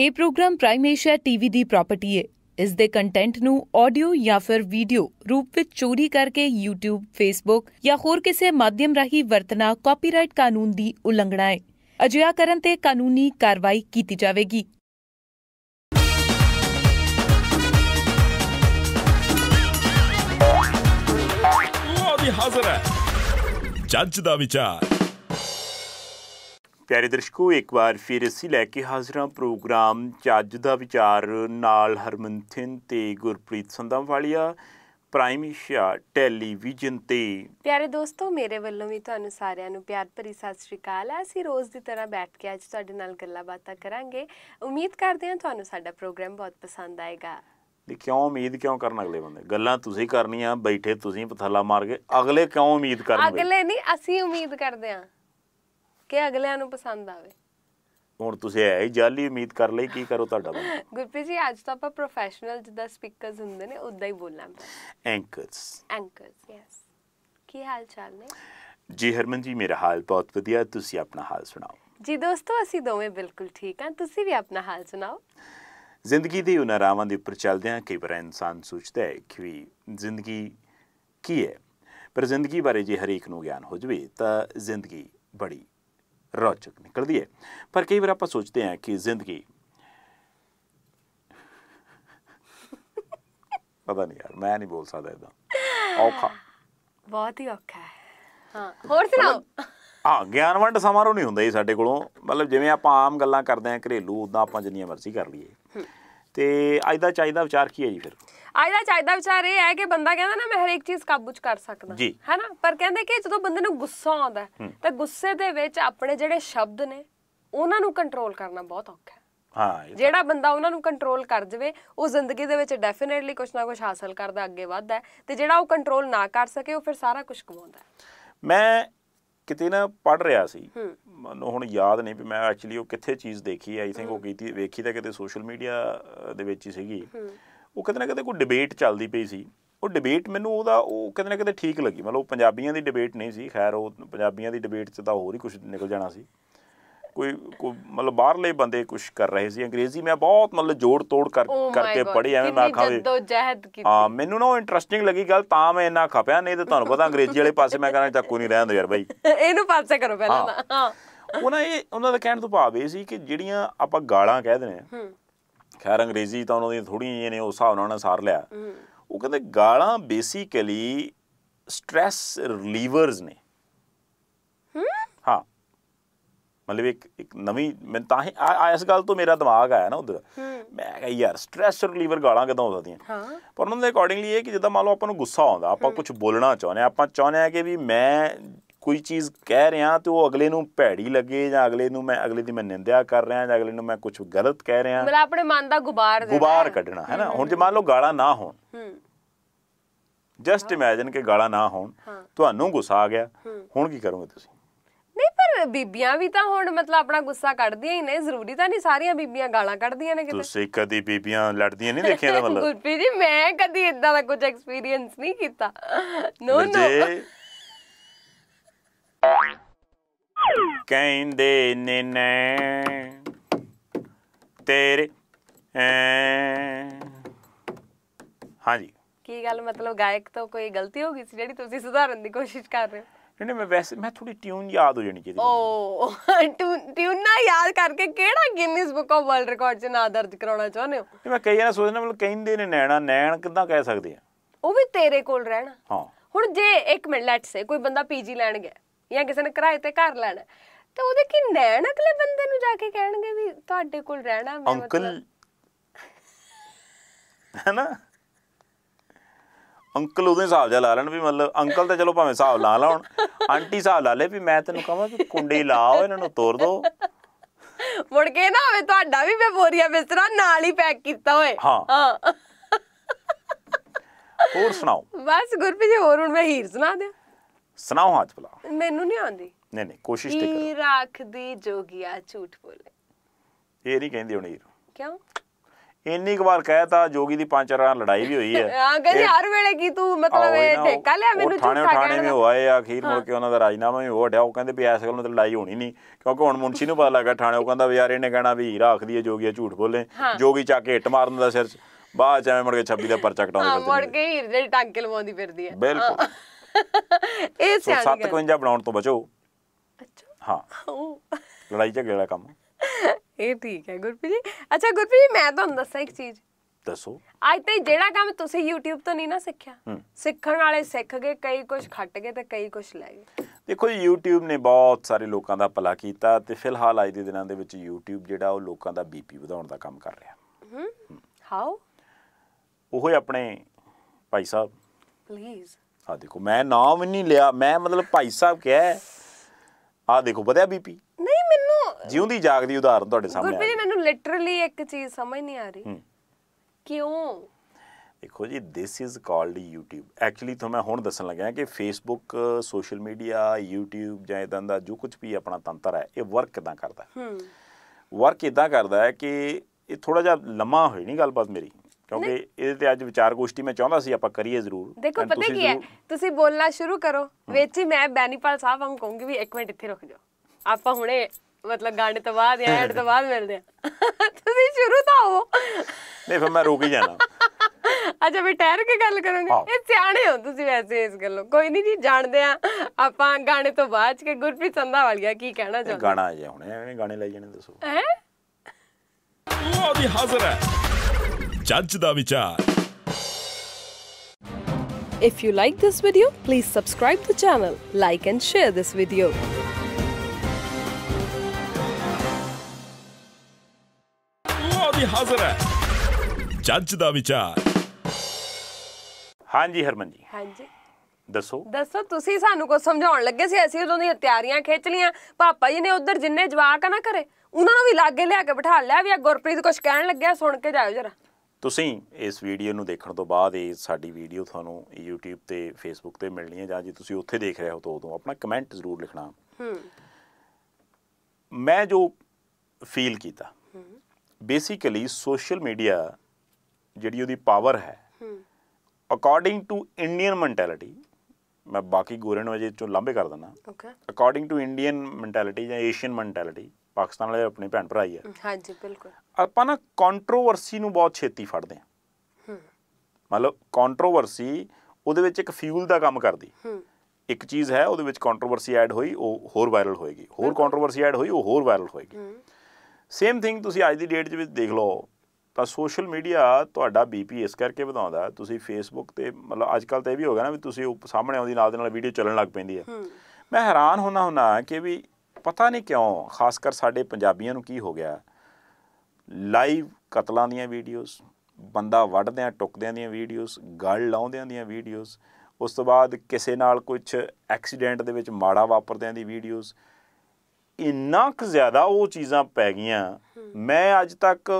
ਇਹ program Prime Asia TV ਦੀ property ਹੈ ਇਸ ਦੇ ਕੰਟੈਂਟ ਨੂੰ ਆਡੀਓ ਜਾਂ ਫਿਰ ਵੀਡੀਓ ਰੂਪ ਵਿੱਚ ਚੋਰੀ ਕਰਕੇ YouTube, Facebook ਜਾਂ ਹੋਰ ਕਿਸੇ ਮਾਧਿਅਮ ਰਾਹੀਂ ਵਰਤਣਾ ਕਾਪੀਰਾਈਟ ਕਾਨੂੰਨ ਦੀ ਉਲੰਘਣਾ ਹੈ। ਅਜਿਹਾ ਕਰਨ ਤੇ ਕਾਨੂੰਨੀ ਕਾਰਵਾਈ ਕੀਤੀ ਜਾਵੇਗੀ। ਉਹ ਦੀ ਹਾਜ਼ਰ ਹੈ ਜੱਜ ਦਾ ਵਿਚਾਰ ਪਿਆਰੇ ਦਰਸ਼ਕੋ ਇੱਕ ਵਾਰ ਫਿਰ ਅਸੀਂ ਲੈ ਕੇ ਹਾਜ਼ਰਾਂ ਪ੍ਰੋਗਰਾਮ ਚੱਜ ਦਾ ਵਿਚਾਰ ਨਾਲ ਹਰਮਨਥਿਨ ਤੇ Gurpreet Walia Prime Asia television ਤੇ ਪਿਆਰੇ ਦੋਸਤੋ ਮੇਰੇ ਵੱਲੋਂ ਵੀ ਤੁਹਾਨੂੰ ਸਾਰਿਆਂ ਨੂੰ ਪਿਆਰ ਭਰੀ ਸਤਿ ਸ਼੍ਰੀ ਅਕਾਲ ਅਸੀਂ ਰੋਜ਼ ਦੀ ਤਰ੍ਹਾਂ ਬੈਠ ਕੇ ਅੱਜ ਤੁਹਾਡੇ ਨਾਲ ਗੱਲਾਂ ਬਾਤਾਂ ਕਰਾਂਗੇ ਉਮੀਦ ਕਰਦੇ ਹਾਂ ਤੁਹਾਨੂੰ ਸਾਡਾ ਪ੍ਰੋਗਰਾਮ ਬਹੁਤ ਪਸੰਦ ਆਏਗਾ ਤੇ ਕਿਉਂ ਉਮੀਦ ਕਿਉਂ ਕਰਨ ਅਗਲੇ ਬੰਦੇ ਗੱਲਾਂ ਤੁਸੀਂ ਕਰਨੀਆਂ ਬੈਠੇ ਤੁਸੀਂ ਪਥੱਲਾ ਮਾਰ ਕੇ ਅਗਲੇ ਕਿਉਂ ਉਮੀਦ ਕਰਨਗੇ ਅਗਲੇ ਨਹੀਂ ਅਸੀਂ ਉਮੀਦ ਕਰਦੇ ਹਾਂ ਕਿ ਅਗਲਿਆਂ ਨੂੰ ਪਸੰਦ ਆਵੇ ਹੁਣ ਤੁਸੀਂ ਐ ਹੀ ਜਾਲੀ ਉਮੀਦ ਕਰ ਲਈ ਕੀ ਕਰੋ ਤੁਹਾਡਾ ਗੁਰਪ੍ਰੀਤ ਜੀ ਅੱਜ ਤਾਂ ਆਪਾਂ ਪ੍ਰੋਫੈਸ਼ਨਲ ਜਿੱਦਾਂ ਸਪੀਕਰਸ ਹੁੰਦੇ ਨੇ ਉਦਾਂ ਹੀ ਬੋਲਣਾ ਐਂਕਰਸ ਐਂਕਰਸ ਯੈਸ ਕੀ ਹਾਲ ਚਾਲ ਨੇ ਜੀ ਹਰਮਨ ਜੀ ਮੇਰਾ ਹਾਲ ਬਹੁਤ ਵਧੀਆ ਤੁਸੀਂ ਆਪਣਾ ਹਾਲ ਸੁਣਾਓ ਜੀ ਦੋਸਤੋ ਅਸੀਂ ਦੋਵੇਂ ਬਿਲਕੁਲ ਠੀਕ ਹਾਂ ਤੁਸੀਂ ਵੀ ਆਪਣਾ ਹਾਲ ਸੁਣਾਓ ਜ਼ਿੰਦਗੀ ਦੇ ਉਹਨਾਂ ਰਾਵਾਂ ਦੇ ਉੱਪਰ ਚੱਲਦੇ ਆ ਕਈ ਵਾਰ ਇਨਸਾਨ ਸੋਚਦਾ ਹੈ ਕਿ ਜ਼ਿੰਦਗੀ ਕੀ ਹੈ ਪਰ ਜ਼ਿੰਦਗੀ ਬਾਰੇ ਜੇ ਹਰੇਕ ਨੂੰ ਗਿਆਨ ਹੋ ਜਵੇ ਤਾਂ ਜ਼ਿੰਦਗੀ ਬੜੀ ਰੌਚਕ ਨਿਕਲਦੀ ਹੈ ਪਰ ਕਈ ਵਾਰ ਆਪਾਂ ਸੋਚਦੇ ਹਾਂ ਕਿ ਜ਼ਿੰਦਗੀ ਪਤਾ ਨਹੀਂ ਯਾਰ ਮੈਂ ਨਹੀਂ ਬੋਲ ਸਕਦਾ ਇਦਾਂ ਔਖਾ ਬਹੁਤ ਹੀ ਔਖਾ ਹੈ ਹਾਂ ਹੋਰ ਸੁਣਾਓ ਆ ਗਿਆਨਵੰਡ ਸਮਾਰੋਹ ਨਹੀਂ ਹੁੰਦਾ ਜੀ ਸਾਡੇ ਕੋਲੋਂ ਮਤਲਬ ਜਿਵੇਂ ਆਪਾਂ ਆਮ ਗੱਲਾਂ ਕਰਦੇ ਆਂ ਘਰੇਲੂ ਉਦਾਂ ਆਪਾਂ ਜਿੰਨੀਆਂ ਮਰਜ਼ੀ ਕਰ ਲਈਏ ਤੇ ਅੱਜ ਦਾ ਚਾਹੀਦਾ ਵਿਚਾਰ ਕੀ ਹੈ ਜੀ ਫਿਰ ਅੱਜ ਦਾ ਚਾਹੀਦਾ ਵਿਚਾਰ ਇਹ ਹੈ ਕਿ ਬੰਦਾ ਕਹਿੰਦਾ ਨਾ ਮੈਂ ਹਰ ਇੱਕ ਚੀਜ਼ ਕਾਬੂ ਚ ਕਰ ਸਕਦਾ ਹੈਨਾ ਪਰ ਕਹਿੰਦੇ ਕਿ ਜਦੋਂ ਬੰਦੇ ਨੂੰ ਗੁੱਸਾ ਆਉਂਦਾ ਤਾਂ ਗੁੱਸੇ ਦੇ ਵਿੱਚ ਆਪਣੇ ਜਿਹੜੇ ਸ਼ਬਦ ਨੇ ਉਹਨਾਂ ਨੂੰ ਕੰਟਰੋਲ ਕਰਨਾ ਬਹੁਤ ਔਖਾ ਹੈ ਹਾਂ ਜਿਹੜਾ ਬੰਦਾ ਉਹਨਾਂ ਨੂੰ ਕੰਟਰੋਲ ਕਰ ਜਵੇ ਉਹ ਜ਼ਿੰਦਗੀ ਦੇ ਵਿੱਚ ਡੈਫੀਨਿਟਲੀ ਕੁਝ ਨਾ ਕੁਝ ਹਾਸਲ ਕਰਦਾ ਅੱਗੇ ਵੱਧਦਾ ਤੇ ਜਿਹੜਾ ਉਹ ਕੰਟਰੋਲ ਨਾ ਕਰ ਸਕੇ ਉਹ ਫਿਰ ਸਾਰਾ ਕੁਝ ਗਵਾਉਂਦਾ ਮੈਂ ਕਿਤੇ ਨਾ ਪੜ ਰਿਹਾ ਸੀ ਮੈਨੂੰ ਹੁਣ ਯਾਦ ਨਹੀਂ ਵੀ ਮੈਂ ਐਕਚੁਅਲੀ ਉਹ ਕਿੱਥੇ ਚੀਜ਼ ਦੇਖੀ ਆਈ ਥਿੰਕ ਉਹ ਕੀਤੀ ਵੇਖੀ ਤਾਂ ਕਿਤੇ ਸੋਸ਼ਲ ਮੀਡੀਆ ਦੇ ਵਿੱਚ ਹੀ ਸੀਗੀ ਉਹ ਕਿਤੇ ਨਾ ਕਿਤੇ ਕੋਈ ਡਿਬੇਟ ਚੱਲਦੀ ਪਈ ਸੀ ਉਹ ਡਿਬੇਟ ਮੈਨੂੰ ਉਹਦਾ ਉਹ ਕਿਤੇ ਨਾ ਕਿਤੇ ਠੀਕ ਲੱਗੀ ਮਤਲਬ ਪੰਜਾਬੀਆਂ ਦੀ ਡਿਬੇਟ ਨਹੀਂ ਸੀ ਖੈਰ ਉਹ ਪੰਜਾਬੀਆਂ ਦੀ ਡਿਬੇਟ 'ਚ ਤਾਂ ਹੋਰ ਹੀ ਕੁਝ ਨਿਕਲ ਜਾਣਾ ਸੀ ਕੋਈ ਮਤਲਬ ਬਾਹਰਲੇ ਬੰਦੇ ਕੁਝ ਕਰ ਰਹੇ ਸੀ ਅੰਗਰੇਜ਼ੀ ਮੈਂ ਬਹੁਤ ਮਤਲਬ ਜੋੜ ਤੋੜ oh ਕਰਕੇ ਪੜ੍ਹੀ ਐਵੇਂ ਮੈਂ ਆਖਾਂ ਵੀ ਹਾਂ ਮੈਨੂੰ ਨਾ ਉਹ ਇੰਟਰਸਟਿੰਗ ਲੱਗੀ ਗੱਲ ਤਾਂ ਮੈਂ ਇੰਨਾ ਖਪਿਆ ਨਹੀਂ ਤੇ ਤੁਹਾਨੂੰ ਪਤਾ ਅੰਗਰੇਜ਼ੀ ਵਾਲੇ ਪਾਸੇ ਮੈਂ ਕਹਿੰਦਾ ਚੱਕੂ ਨਹੀਂ ਰਹਿਣ ਯਾਰ ਬਾਈ ਇਹਨੂੰ ਪਾਸੇ ਕਰੋ ਪਹਿਲਾਂ ਹਾਂ ਉਹਨਾਂ ਇਹ ਉਹਨਾਂ ਦਾ ਕਹਿਣ ਤੋਂ ਭਾਵ ਇਹ ਸੀ ਕਿ ਜਿਹੜੀਆਂ ਆਪਾਂ ਗਾਲਾਂ ਕਹਿ ਦਿੰਦੇ ਆ ਖੈਰ ਅੰਗਰੇਜ਼ੀ ਤਾਂ ਉਹਨਾਂ ਦੀ ਥੋੜੀ ਜਿਹੀ ਨੇ ਉਸ ਹਿਸਾਬ ਨਾਲ ਉਹਨਾਂ ਸਾਰ ਲਿਆ ਉਹ ਕਹਿੰਦੇ ਗਾਲਾਂ ਬੇਸਿਕਲੀ ਸਟ्रेस ਰਿਲੀਵਰਸ ਨੇ ਹੂੰ ਮਤਲਬ ਇੱਕ ਇੱਕ ਨਵੀਂ ਮੈਂ ਤਾਂ ਹੀ ਆ ਇਸ ਗੱਲ ਤੋਂ ਮੇਰਾ ਦਿਮਾਗ ਆਇਆ ਨਾ ਉਧਰ ਮੈਂ ਕਿਹਾ ਯਾਰ ਸਟ੍ਰੈਸ ਰਿਲੀਵਰ ਗਾਲਾਂ ਕਿਦਾਂ ਹੋ ਸਕਦੀਆਂ ਪਰ ਉਹਨਾਂ ਦੇ ਅਕੋਰਡਿੰਗਲੀ ਇਹ ਕਿ ਜਦੋਂ ਮੰਨ ਲਓ ਆਪਾਂ ਨੂੰ ਗੁੱਸਾ ਆਉਂਦਾ ਆਪਾਂ ਕੁਝ ਬੋਲਣਾ ਚਾਹੁੰਦੇ ਆ ਆਪਾਂ ਚਾਹੁੰਦੇ ਆ ਕਿ ਵੀ ਮੈਂ ਕੋਈ ਚੀਜ਼ ਕਹਿ ਰਿਹਾ ਤੇ ਉਹ ਅਗਲੇ ਨੂੰ ਭੈੜੀ ਲੱਗੇ ਜਾਂ ਅਗਲੇ ਨੂੰ ਮੈਂ ਅਗਲੇ ਦੀ ਮੈਂ ਨਿੰਦਿਆ ਕਰ ਰਿਹਾ ਜਾਂ ਅਗਲੇ ਨੂੰ ਮੈਂ ਕੁਝ ਗਲਤ ਕਹਿ ਰਿਹਾ ਮਤਲਬ ਆਪਣੇ ਮਨ ਦਾ ਗੁਬਾਰ ਦੇ ਗੁਬਾਰ ਕੱਢਣਾ ਹੈ ਨਾ ਹੁਣ ਜੇ ਮੰਨ ਲਓ ਗਾਲਾਂ ਨਾ ਹੋਣ ਜਸਟ ਇਮੇਜਿਨ ਕਿ ਗਾਲਾਂ ਨਾ ਹੋਣ ਤੁਹਾਨੂੰ ਗੁੱਸਾ ਆ ਗਿਆ ਹੁਣ ਕੀ ਕਰੋਗੇ ਤੁਸੀਂ ਨਹੀਂ ਪਰ ਬੀਬੀਆਂ ਵੀ ਤਾਂ ਹੁਣ ਮਤਲਬ ਆਪਣਾ ਗੁੱਸਾ ਕੱਢਦੀਆਂ ਹੀ ਨੇ ਜ਼ਰੂਰੀ ਤਾਂ ਨਹੀਂ ਸਾਰੀਆਂ ਬੀਬੀਆਂ ਗਾਲਾਂ ਕੱਢਦੀਆਂ ਨੇ ਕਿਤੇ ਤੁਸੀਂ ਕਦੀ ਬੀਬੀਆਂ ਲੜਦੀਆਂ ਨਹੀਂ ਦੇਖਿਆ ਦਾ ਮਤਲਬ ਗੁਰਪ੍ਰੀਤ ਜੀ ਮੈਂ ਕਦੀ ਇਦਾਂ ਦਾ ਕੁਝ ਐਕਸਪੀਰੀਅੰਸ ਨਹੀਂ ਕੀਤਾ ਨੋ ਨੋ ਕਹਿੰਦੇ ਨੇ ਨੇ ਤੇਰੇ ਹਾਂਜੀ ਕੀ ਗੱਲ ਮਤਲਬ ਗਾਇਕ ਤੋਂ ਕੋਈ ਗਲਤੀ ਹੋ ਗਈ ਸੀ ਜਿਹੜੀ ਤੁਸੀਂ ਸੁਧਾਰਨ ਦੀ ਕੋਸ਼ਿਸ਼ ਕਰ ਰਹੇ ਹੋ ਨਹੀਂ ਮੈਂ ਵੈਸੇ ਮੈਂ ਥੋੜੀ ਟਿਊਨ ਯਾਦ ਹੋ ਜਾਣੀ ਚਾਹੀਦੀ ਓ ਨਾ ਯਾਦ ਕਰਕੇ ਕਿਹੜਾ Guinness book of world record 'ਚ ਨਾਂ ਦਰਜ ਕਰਾਉਣਾ ਚਾਹੁੰਦੇ ਹੋ ਤੇ ਮੈਂ ਕਈ ਵਾਰ ਸੋਚਣਾ ਮਤਲਬ ਕਹਿੰਦੇ ਨੇ ਨੈਣਾ ਨੈਣ ਕਿੱਦਾਂ ਕਹਿ ਸਕਦੇ ਆ ਉਹ ਵੀ ਤੇਰੇ ਕੋਲ ਰਹਿਣਾ ਹਾਂ ਹੁਣ ਜੇ ਇੱਕ ਮਿੰਟ ਲੈਟਸ ਸੇ ਕੋਈ ਬੰਦਾ ਪੀਜੀ ਲੈਣ ਗਿਆ ਜਾਂ ਕਿਸੇ ਨੇ ਕਿਰਾਏ ਤੇ ਘਰ ਲੈਣਾ ਤੇ ਉਹਦੇ ਕੀ ਨੈਣ ਅਗਲੇ ਬੰਦੇ ਨੂੰ ਜਾ ਕੇ ਕਹਿਣਗੇ ਵੀ ਤੁਹਾਡੇ ਕੋਲ ਰਹਿਣਾ ਮੈਂ ਅੰਕਲ ਹੈਨਾ ਅੰਕਲ ਉਹਦੇ ਹਿਸਾਬ ਜਿਹਾ ਲਾ ਲੈਣ ਵੀ ਮਤਲਬ ਅੰਕਲ ਤਾਂ ਚਲੋ ਭਾਵੇਂ ਹਿਸਾਬ ਲਾ ਲਾਉਣ ਆਂਟੀ ਹਿਸਾਬ ਲਾ ਲੈ ਵੀ ਮੈਂ ਤੈਨੂੰ ਕਹਾਂ ਵੀ ਕੁੰਡੀ ਲਾਓ ਇਹਨਾਂ ਨੂੰ ਤੋੜ ਦੋ ਮੁੜ ਕੇ ਨਾ ਹੋਵੇ ਤੁਹਾਡਾ ਵੀ ਮੈਂ ਬੋਰੀਆ ਬਿਸਤਰਾ ਨਾਲ ਹੀ ਪੈਕ ਕੀਤਾ ਹੋਏ ਹਾਂ ਹੋਰ ਸੁਣਾਓ ਬਸ ਗੁਰਪ੍ਰੀਤ ਜੀ ਹੋਰ ਹੁਣ ਮੈਂ ਹੀਰ ਸੁਣਾ ਦਿਆਂ ਸੁਣਾਓ ਹਾਜ ਭਲਾ ਮੈਨੂੰ ਨਹੀਂ ਆਉਂਦੀ ਨਹੀਂ ਨਹੀਂ ਕੋਸ਼ਿਸ਼ ਤੇ ਕਰੋ ਹੀਰ ਆਖਦੀ ਜੋਗੀਆ ਝੂਠ ਬੋਲੇ ਇਹ ਨਹੀਂ ਕਹਿੰਦੀ ਹੁਣ ਹੀਰ ਕਿਉਂ ਇੰਨੀ ਕੁ ਵਾਰ ਕਹਿਤਾ ਜੋਗੀ ਦੀ ਪੰਜ ਚਾਰਾਂ ਲੜਾਈ ਵੀ ਹੋਈ ਹੈ ਹਾਂ ਕਹਿੰਦੇ ਹਰ ਵੇਲੇ ਕੀ ਤੂੰ ਮਤਲਬ ਇਹ ਠੇਕਾ ਲਿਆ ਮੈਨੂੰ ਝੂਠਾ ਕਹਿਣਾ ਥਾਣੇ ਵਿੱਚ ਹੋਏ ਆਖੀਰ ਮੁੜ ਕੇ ਉਹਨਾਂ ਦਾ ਰਾਜਨਾਮਾ ਵੀ ਹੋ ਡਿਆ ਉਹ ਕਹਿੰਦੇ ਵੀ ਐਸ ਗੱਲ ਨੂੰ ਤਾਂ ਲੜਾਈ ਹੋਣੀ ਨਹੀਂ ਕਿਉਂਕਿ ਹੁਣ ਮੁੰਸ਼ੀ ਨੂੰ ਪਤਾ ਲੱਗਾ ਥਾਣੇ ਉਹ ਕਹਿੰਦਾ ਵੀ ਯਾਰ ਇਹਨੇ ਕਹਿਣਾ ਵੀ ਹੀਰਾ ਆਖਦੀ ਹੈ ਜੋਗੀ ਝੂਠ ਬੋਲੇ ਜੋਗੀ ਚੱਕ ਕੇ ਹਿੱਟ ਮਾਰਨ ਦਾ ਸਿਰ ਬਾਅਦ ਚ ਐਵੇਂ ਮੁੜ ਕੇ ਛੱਬੀ ਦਾ ਪਰਚਾ ਕਟਾਉਂਦੇ ਫਿਰਦੇ ਮੁੜ ਕੇ ਦੇ ਦੀ ਟਾਂਕੇ ਲਵਾਉਂਦੀ ਫਿਰਦੀ ਹੈ ਬਿਲਕੁਲ ਇਹ ਸਿਆਣੀ ਸੱਤ 57 ਬਣਾਉਣ ਤੋਂ ਬਚੋ ਅੱਛਾ ਹਾਂ ਲੜਾਈ ਝਗੜੇ ਵਾਲਾ ਕੰਮ ਇਹ ਠੀਕ ਹੈ ਗੁਰਪ੍ਰੀਤ ਜੀ ਅੱਛਾ ਗੁਰਪ੍ਰੀਤ ਜੀ ਮੈਂ ਤੁਹਾਨੂੰ ਦੱਸਾਂ ਇੱਕ ਚੀਜ਼ ਦੱਸੋ ਅੱਜ ਤੇ ਜਿਹੜਾ ਕੰਮ ਤੁਸੀਂ YouTube ਤੋਂ ਨਹੀਂ ਨਾ ਸਿੱਖਿਆ ਸਿੱਖਣ ਵਾਲੇ ਸਿੱਖ ਗਏ ਕਈ ਕੁਝ ਖੱਟ ਗਏ ਤੇ ਕਈ ਕੁਝ ਲੈ ਗਏ ਦੇਖੋ YouTube ਨੇ ਬਹੁਤ ਸਾਰੇ ਲੋਕਾਂ ਦਾ ਭਲਾ ਕੀਤਾ ਤੇ ਫਿਲਹਾਲ ਅੱਜ ਦੇ ਦਿਨਾਂ ਦੇ ਵਿੱਚ YouTube ਜਿਹੜਾ ਉਹ ਲੋਕਾਂ ਦਾ ਬੀਪੀ ਵਧਾਉਣ ਦਾ ਕੰਮ ਕਰ ਰਿਹਾ ਹਾਉ ਉਹ ਆਪਣੇ ਭਾਈ ਸਾਹਿਬ ਪਲੀਜ਼ ਆ ਦੇਖੋ ਮੈਂ ਨਾਮ ਨਹੀਂ ਲਿਆ ਮੈਂ ਮਤਲਬ ਭਾਈ ਸਾਹਿਬ ਕਿਹਾ ਆ ਦੇਖੋ ਵਧਿਆ ਬੀਪੀ ਜਿਉਂਦੀ ਜਾਗਦੀ ਉਦਾਹਰਨ ਤੁਹਾਡੇ ਸਾਹਮਣੇ ਗੁਰਪ੍ਰੀਤ ਮੈਨੂੰ ਲਿਟਰਲੀ ਇੱਕ ਚੀਜ਼ ਸਮਝ ਨਹੀਂ ਆ ਰਹੀ ਕਿਉਂ ਦੇਖੋ ਜੀ this is called YouTube actually ਤੋਂ ਮੈਂ ਹੁਣ ਦੱਸਣ ਲੱਗਾ ਕਿ ਫੇਸਬੁੱਕ ਸੋਸ਼ਲ ਮੀਡੀਆ YouTube ਜਾਂ ਇਦਾਂ ਦਾ ਜੋ ਕੁਝ ਵੀ ਆਪਣਾ ਤੰਤਰ ਹੈ ਇਹ ਵਰਕ ਕਿਦਾਂ ਕਰਦਾ ਹੈ ਵਰਕ ਇਦਾਂ ਕਰਦਾ ਹੈ ਕਿ ਇਹ ਥੋੜਾ ਜਿਹਾ ਲੰਮਾ ਹੋਈ ਨਹੀਂ ਗੱਲਬਾਤ ਮੇਰੀ ਕਿਉਂਕਿ ਇਹਦੇ ਤੇ ਅੱਜ ਵਿਚਾਰ ਗੋਸ਼ਟੀ ਮੈਂ ਚਾਹੁੰਦਾ ਸੀ ਆਪਾਂ ਕਰੀਏ ਜ਼ਰੂਰ ਦੇਖੋ ਪਤਾ ਕੀ ਹੈ ਤੁਸੀਂ ਬੋਲਣਾ ਸ਼ੁਰੂ ਕਰੋ ਵਿੱਚ ਹੀ ਮੈਂ ਬੈਨੀਪਾਲ ਸਾਹਿਬ ਵਾਂਗ ਕਹੂੰਗੀ ਵੀ ਇੱਕ ਮਿੰਟ ਇੱਥੇ ਰੁਕ ਜਾਓ ਆਪਾਂ ਹੁਣੇ ਮਤਲਬ ਗਾਣੇ ਤੋਂ ਬਾਅਦ ਜਾਂ ਐਡ ਤੋਂ ਬਾਅਦ ਮਿਲਦੇ ਆ ਤੁਸੀਂ ਸ਼ੁਰੂ ਤਾਂ ਹੋ ਨਹੀਂ ਫਿਰ ਮੈਂ ਰੁਕ ਹੀ ਜਾਣਾ ਅੱਛਾ ਵੀ ਟਹਿਰ ਕੇ ਗੱਲ ਕਰੋਗੇ ਇਹ ਸਿਆਣੇ ਹੋ ਤੁਸੀਂ ਵੈਸੇ ਇਸ ਗੱਲੋਂ ਕੋਈ ਨਹੀਂ ਜੀ ਜਾਣਦੇ ਆ ਆਪਾਂ ਗਾਣੇ ਤੋਂ ਬਾਅਦ ਕਿ ਗੁਰਪ੍ਰੀਤ ਸੰਧਾ ਵਾਲੀਆ ਕੀ ਕਹਿਣਾ ਚਾਹੁੰਦੇ ਗਾਣਾ ਆ ਜਾ ਹੁਣੇ ਐਵੇਂ ਗਾਣੇ ਲਈ ਜਾਣੇ ਦੱਸੋ ਹੈ ਉਹ ਵੀ ਹਾਜ਼ਰ ਹੈ ਜੱਜ ਦਾ ਵਿਚਾਰ If you like this video, please subscribe the channel, like and share this video. ਜੀ ਹਾਜ਼ਰ ਹੈ ਜੱਜ ਦਾ ਵਿਚਾਰ ਹਾਂਜੀ ਹਰਮਨ ਜੀ ਹਾਂਜੀ ਦੱਸੋ ਦੱਸੋ ਤੁਸੀਂ ਸਾਨੂੰ ਕੁਝ ਸਮਝਾਉਣ ਲੱਗੇ ਸੀ ਅਸੀਂ ਉਦੋਂ ਦੀਆਂ ਤਿਆਰੀਆਂ ਖੇਚ ਲੀਆਂ ਪਾਪਾ ਜੀ ਨੇ ਉਧਰ ਜਿੰਨੇ ਜਵਾਕ ਆ ਨਾ ਕਰੇ ਉਹਨਾਂ ਨੂੰ ਵੀ ਲਾਗੇ ਲਿਆ ਕੇ ਬਿਠਾ ਲਿਆ ਵੀ ਆ ਗੁਰਪ੍ਰੀਤ ਕੁਝ ਕਹਿਣ ਲੱਗਿਆ ਸੁਣ ਕੇ ਜਾਇਓ ਜਰਾ ਤੁਸੀਂ ਇਸ ਵੀਡੀਓ ਨੂੰ ਦੇਖਣ ਤੋਂ ਬਾਅਦ ਇਹ ਸਾਡੀ ਵੀਡੀਓ ਤੁਹਾਨੂੰ YouTube ਤੇ Facebook ਤੇ ਮਿਲਣੀ ਹੈ ਜਾਂ ਜੇ ਤੁਸੀਂ ਉੱਥੇ ਦੇਖ ਰਹੇ ਹੋ ਤਾਂ ਉਦੋਂ ਆਪਣਾ ਕਮੈਂਟ ਜ਼ਰੂਰ ਲਿਖਣਾ ਹੂੰ ਮੈਂ ਜੋ ਫੀਲ ਕੀਤਾ ਹੂੰ ਬੇਸਿਕਲੀ ਸੋਸ਼ਲ ਮੀਡੀਆ ਜਿਹੜੀ ਉਹਦੀ ਪਾਵਰ ਹੈ ਅਕੋਰਡਿੰਗ ਟੂ ਇੰਡੀਅਨ ਮੈਂਟੈਲਿਟੀ ਮੈਂ ਬਾਕੀ ਨੂੰ ਵਜੇ ਚੋਂ ਲਾਂਬੇ ਕਰ ਦਿੰਦਾ okay according to Indian mentality ਜਾਂ ਏਸ਼ੀਅਨ ਮੈਂਟੈਲਿਟੀ ਪਾਕਿਸਤਾਨ ਵਾਲੇ ਆਪਣੇ ਭੈਣ ਭਰਾ ਹੀ ਆ ਹਾਂਜੀ ਬਿਲਕੁਲ ਆਪਾਂ ਨਾ ਕੰਟਰੋਵਰਸੀ ਨੂੰ ਬਹੁਤ ਛੇਤੀ ਫੜਦੇ ਹਾਂ ਹੂੰ ਮਤਲਬ ਕੰਟਰੋਵਰਸੀ ਉਹਦੇ ਵਿੱਚ ਇੱਕ ਫਿਊਲ ਦਾ ਕੰਮ ਕਰਦੀ ਇੱਕ ਚੀਜ਼ ਹੈ ਉਹਦੇ ਵਿੱਚ ਕੰਟਰੋਵਰਸੀ ਐਡ ਹੋਈ ਉਹ ਹੋਰ ਵਾਇਰਲ ਹੋਏਗੀ ਹੋਰ ਕੰਟਰੋਵਰਸੀ ਐਡ ਹੋਈ ਉਹ ਹੋਰ ਵਾਇਰਲ ਹੋਏਗੀ ਸੇਮ ਥਿੰਗ ਤੁਸੀਂ ਅੱਜ ਦੀ ਡੇਟ ਦੇ ਵਿੱਚ ਦੇਖ ਲਓ ਤਾਂ ਸੋਸ਼ਲ ਮੀਡੀਆ ਤੁਹਾਡਾ ਬੀਪੀ ਇਸ ਕਰਕੇ ਵਧਾਉਂਦਾ ਤੁਸੀਂ ਫੇਸਬੁੱਕ ਤੇ ਮਤਲਬ ਅੱਜ ਕੱਲ ਤਾਂ ਇਹ ਵੀ ਹੋ ਗਿਆ ਨਾ ਵੀ ਤੁਸੀਂ ਉਹ ਸਾਹਮਣੇ ਆਉਂਦੀ ਨਾਲ ਦੇ ਨਾਲ ਵੀਡੀਓ ਚੱਲਣ ਲੱਗ ਪੈਂਦੀ ਹੈ ਮੈਂ ਹੈਰਾਨ ਹੋਣਾ ਹੁਣਾ ਕਿ ਵੀ ਪਤਾ ਨਹੀਂ ਕਿਉਂ ਖਾਸ ਕਰ ਸਾਡੇ ਪੰਜਾਬੀਆਂ ਨੂੰ ਕੀ ਹੋ ਗਿਆ ਲਾਈਵ ਕਤਲਾਂ ਦੀਆਂ ਵੀਡੀਓਜ਼ ਬੰਦਾ ਵੱਢਦਿਆਂ ਟੁੱਕਦਿਆਂ ਦੀਆਂ ਵੀਡੀਓਜ਼ ਗੱਲ ਲਾਉਂਦਿਆਂ ਦੀਆਂ ਵੀਡੀਓਜ਼ ਉਸ ਤੋਂ ਬਾਅਦ ਕਿਸੇ ਨਾਲ ਕੁਝ ਐਕਸੀਡੈਂਟ ਦੇ ਵਿੱਚ ਮਾੜਾ ਵਾਪਰਦਿਆਂ ਦੀ ਵੀਡੀਓਜ਼ ਇੰਨਾ ਕੁ ਜ਼ਿਆਦਾ ਉਹ ਚੀਜ਼ਾਂ ਪੈ ਗਈਆਂ ਮੈਂ ਅੱਜ ਤੱਕ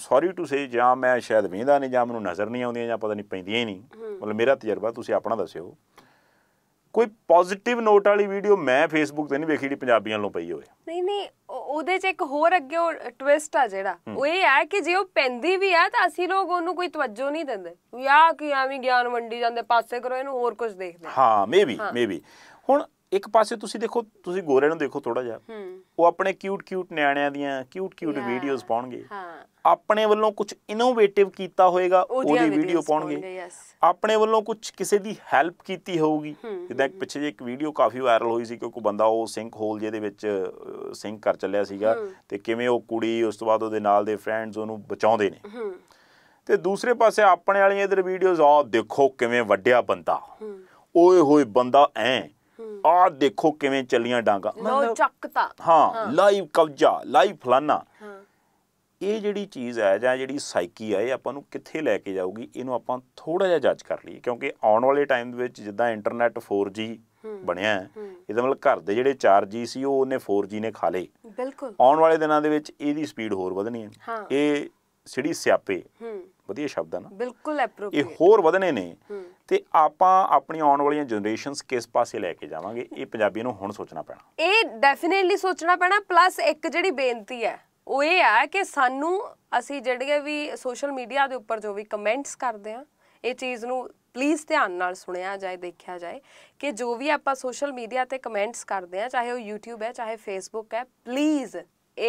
ਸੌਰੀ ਟੂ ਸੇ ਜਾਂ ਮੈਂ ਸ਼ਾਇਦ ਵੇਂਦਾ ਨਹੀਂ ਜਾਂ ਮੈਨੂੰ ਨਜ਼ਰ ਨਹੀਂ ਆਉਂਦੀਆਂ ਜਾਂ ਪਤਾ ਨਹੀਂ ਪੈਂਦੀਆਂ ਹੀ ਨਹੀਂ ਮਤਲਬ ਮੇਰਾ ਤਜਰਬਾ ਤੁਸੀਂ ਆਪਣਾ ਦੱਸਿਓ ਕੋਈ ਪੋਜ਼ਿਟਿਵ ਨੋਟ ਵਾਲੀ ਵੀਡੀਓ ਮੈਂ ਫੇਸਬੁੱਕ ਤੇ ਨਹੀਂ ਵੇਖੀ ਜਿਹੜੀ ਪੰਜਾਬੀਆਂ ਨੂੰ ਪਈ ਹੋਵੇ ਨਹੀਂ ਨਹੀਂ ਉਹਦੇ 'ਚ ਇੱਕ ਹੋਰ ਅੱਗੇ ਉਹ ਟਵਿਸਟ ਆ ਜਿਹੜਾ ਉਹ ਇਹ ਹੈ ਕਿ ਜੇ ਉਹ ਪੈਂਦੀ ਵੀ ਆ ਤਾਂ ਅਸੀਂ ਲੋਕ ਉਹਨੂੰ ਕੋਈ ਤਵੱਜੋ ਨਹੀਂ ਦਿੰਦੇ ਯਾ ਕਿ ਐਵੇਂ ਗਿਆਨ ਵੰਡੀ ਜਾਂਦੇ ਪਾਸੇ ਕਰੋ ਇਹਨੂੰ ਹੋਰ ਕੁਝ ਦੇਖਦੇ ਹਾਂ ਮੇਬੀ ਮੇਬੀ ਹੁਣ ਇੱਕ ਪਾਸੇ ਤੁਸੀਂ ਦੇਖੋ ਤੁਸੀਂ ਗੋਰੇ ਨੂੰ ਦੇਖੋ ਥੋੜਾ ਜਿਹਾ ਉਹ ਆਪਣੇ ਕਿਊਟ ਕਿਊਟ ਨਿਆਣਿਆਂ ਦੀਆਂ ਕਿਊਟ ਕਿਊਟ ਵੀਡੀਓਜ਼ ਪਾਉਣਗੇ ਹਾਂ ਆਪਣੇ ਵੱਲੋਂ ਕੁਝ ਇਨੋਵੇਟਿਵ ਕੀਤਾ ਹੋਏਗਾ ਉਹਦੀ ਵੀਡੀਓ ਪਾਉਣਗੇ ਆਪਣੇ ਵੱਲੋਂ ਕੁਝ ਕਿਸੇ ਦੀ ਹੈਲਪ ਕੀਤੀ ਹੋਊਗੀ ਜਿੱਦਾਂ ਇੱਕ ਪਿੱਛੇ ਜੇ ਇੱਕ ਵੀਡੀਓ ਕਾਫੀ ਵਾਇਰਲ ਹੋਈ ਸੀ ਕਿ ਕੋਈ ਬੰਦਾ ਉਹ ਸਿੰਕ ਹੋਲ ਜਿਹਦੇ ਵਿੱਚ ਸਿੰਕ ਕਰ ਚੱਲਿਆ ਸੀਗਾ ਤੇ ਕਿਵੇਂ ਉਹ ਕੁੜੀ ਉਸ ਤੋਂ ਬਾਅਦ ਉਹਦੇ ਨਾਲ ਦੇ ਫਰੈਂਡਸ ਉਹਨੂੰ ਬਚਾਉਂਦੇ ਨੇ ਤੇ ਦੂਸਰੇ ਪਾਸੇ ਆਪਣੇ ਵਾਲੀਆਂ ਇਧਰ ਵੀਡੀਓਜ਼ ਆ ਦੇਖੋ ਕਿਵੇਂ ਵੱਡਿਆ ਬੰਦਾ ਓਏ ਹੋਏ ਬੰਦਾ ਐ ਆ ਦੇਖੋ ਕਿਵੇਂ ਚੱਲੀਆਂ ਡਾਂਗਾ ਲੋ ਚੱਕਤਾ ਹਾਂ ਲਾਈਵ ਕਬਜ਼ਾ ਲਾਈਵ ਫਲਾਨਾ ਇਹ ਜਿਹੜੀ ਚੀਜ਼ ਹੈ ਜਾਂ ਜਿਹੜੀ ਸਾਈਕੀ ਹੈ ਇਹ ਆਪਾਂ ਨੂੰ ਕਿੱਥੇ ਲੈ ਕੇ ਜਾਊਗੀ ਇਹਨੂੰ ਆਪਾਂ ਥੋੜਾ ਜਿਹਾ ਜੱਜ ਕਰ ਲਈਏ ਕਿਉਂਕਿ ਆਉਣ ਵਾਲੇ ਟਾਈਮ ਦੇ ਵਿੱਚ ਜਿੱਦਾਂ ਇੰਟਰਨੈਟ 4G ਬਣਿਆ ਹੈ ਇਹਦੇ ਮਤਲਬ ਘਰ ਦੇ ਜਿਹੜੇ 4G ਸੀ ਉਹ ਉਹਨੇ 4G ਨੇ ਖਾ ਲਏ ਬਿਲਕੁਲ ਆਉਣ ਵਾਲੇ ਦਿਨਾਂ ਦੇ ਵਿੱਚ ਇਹਦੀ ਸਪੀਡ ਹੋਰ ਵਧਣੀ ਹੈ ਇਹ ਸਿੜੀ ਸਿਆਪੇ ਵਧੀਆ ਸ਼ਬਦ ਹੈ ਨਾ ਬਿਲਕੁਲ ਐਪਰੋਪਰੀਏਟ ਇਹ ਹੋਰ ਵਧਨੇ ਨੇ ਤੇ ਆਪਾਂ ਆਪਣੀ ਆਉਣ ਵਾਲੀਆਂ ਜਨਰੇਸ਼ਨਸ ਕਿਸ ਪਾਸੇ ਲੈ ਕੇ ਜਾਵਾਂਗੇ ਇਹ ਪੰਜਾਬੀ ਨੂੰ ਹੁਣ ਸੋਚਣਾ ਪੈਣਾ ਇਹ ਡੈਫੀਨਿਟਲੀ ਸੋਚਣਾ ਪੈਣਾ ਪਲੱਸ ਇੱਕ ਜਿਹੜੀ ਬੇਨਤੀ ਹੈ ਉਹ ਇਹ ਆ ਕਿ ਸਾਨੂੰ ਅਸੀਂ ਜਿਹੜੇ ਵੀ ਸੋਸ਼ਲ ਮੀਡੀਆ ਦੇ ਉੱਪਰ ਜੋ ਵੀ ਕਮੈਂਟਸ ਕਰਦੇ ਆ ਇਹ ਚੀਜ਼ ਨੂੰ ਪਲੀਜ਼ ਧਿਆਨ ਨਾਲ ਸੁਣਿਆ ਜਾਏ ਦੇਖਿਆ ਜਾਏ ਕਿ ਜੋ ਵੀ ਆਪਾਂ ਸੋਸ਼ਲ ਮੀਡੀਆ ਤੇ ਕਮੈਂਟਸ ਕਰਦੇ ਆ ਚਾਹੇ ਉਹ YouTube ਹੈ ਚਾਹੇ Facebook ਹੈ ਪਲੀਜ਼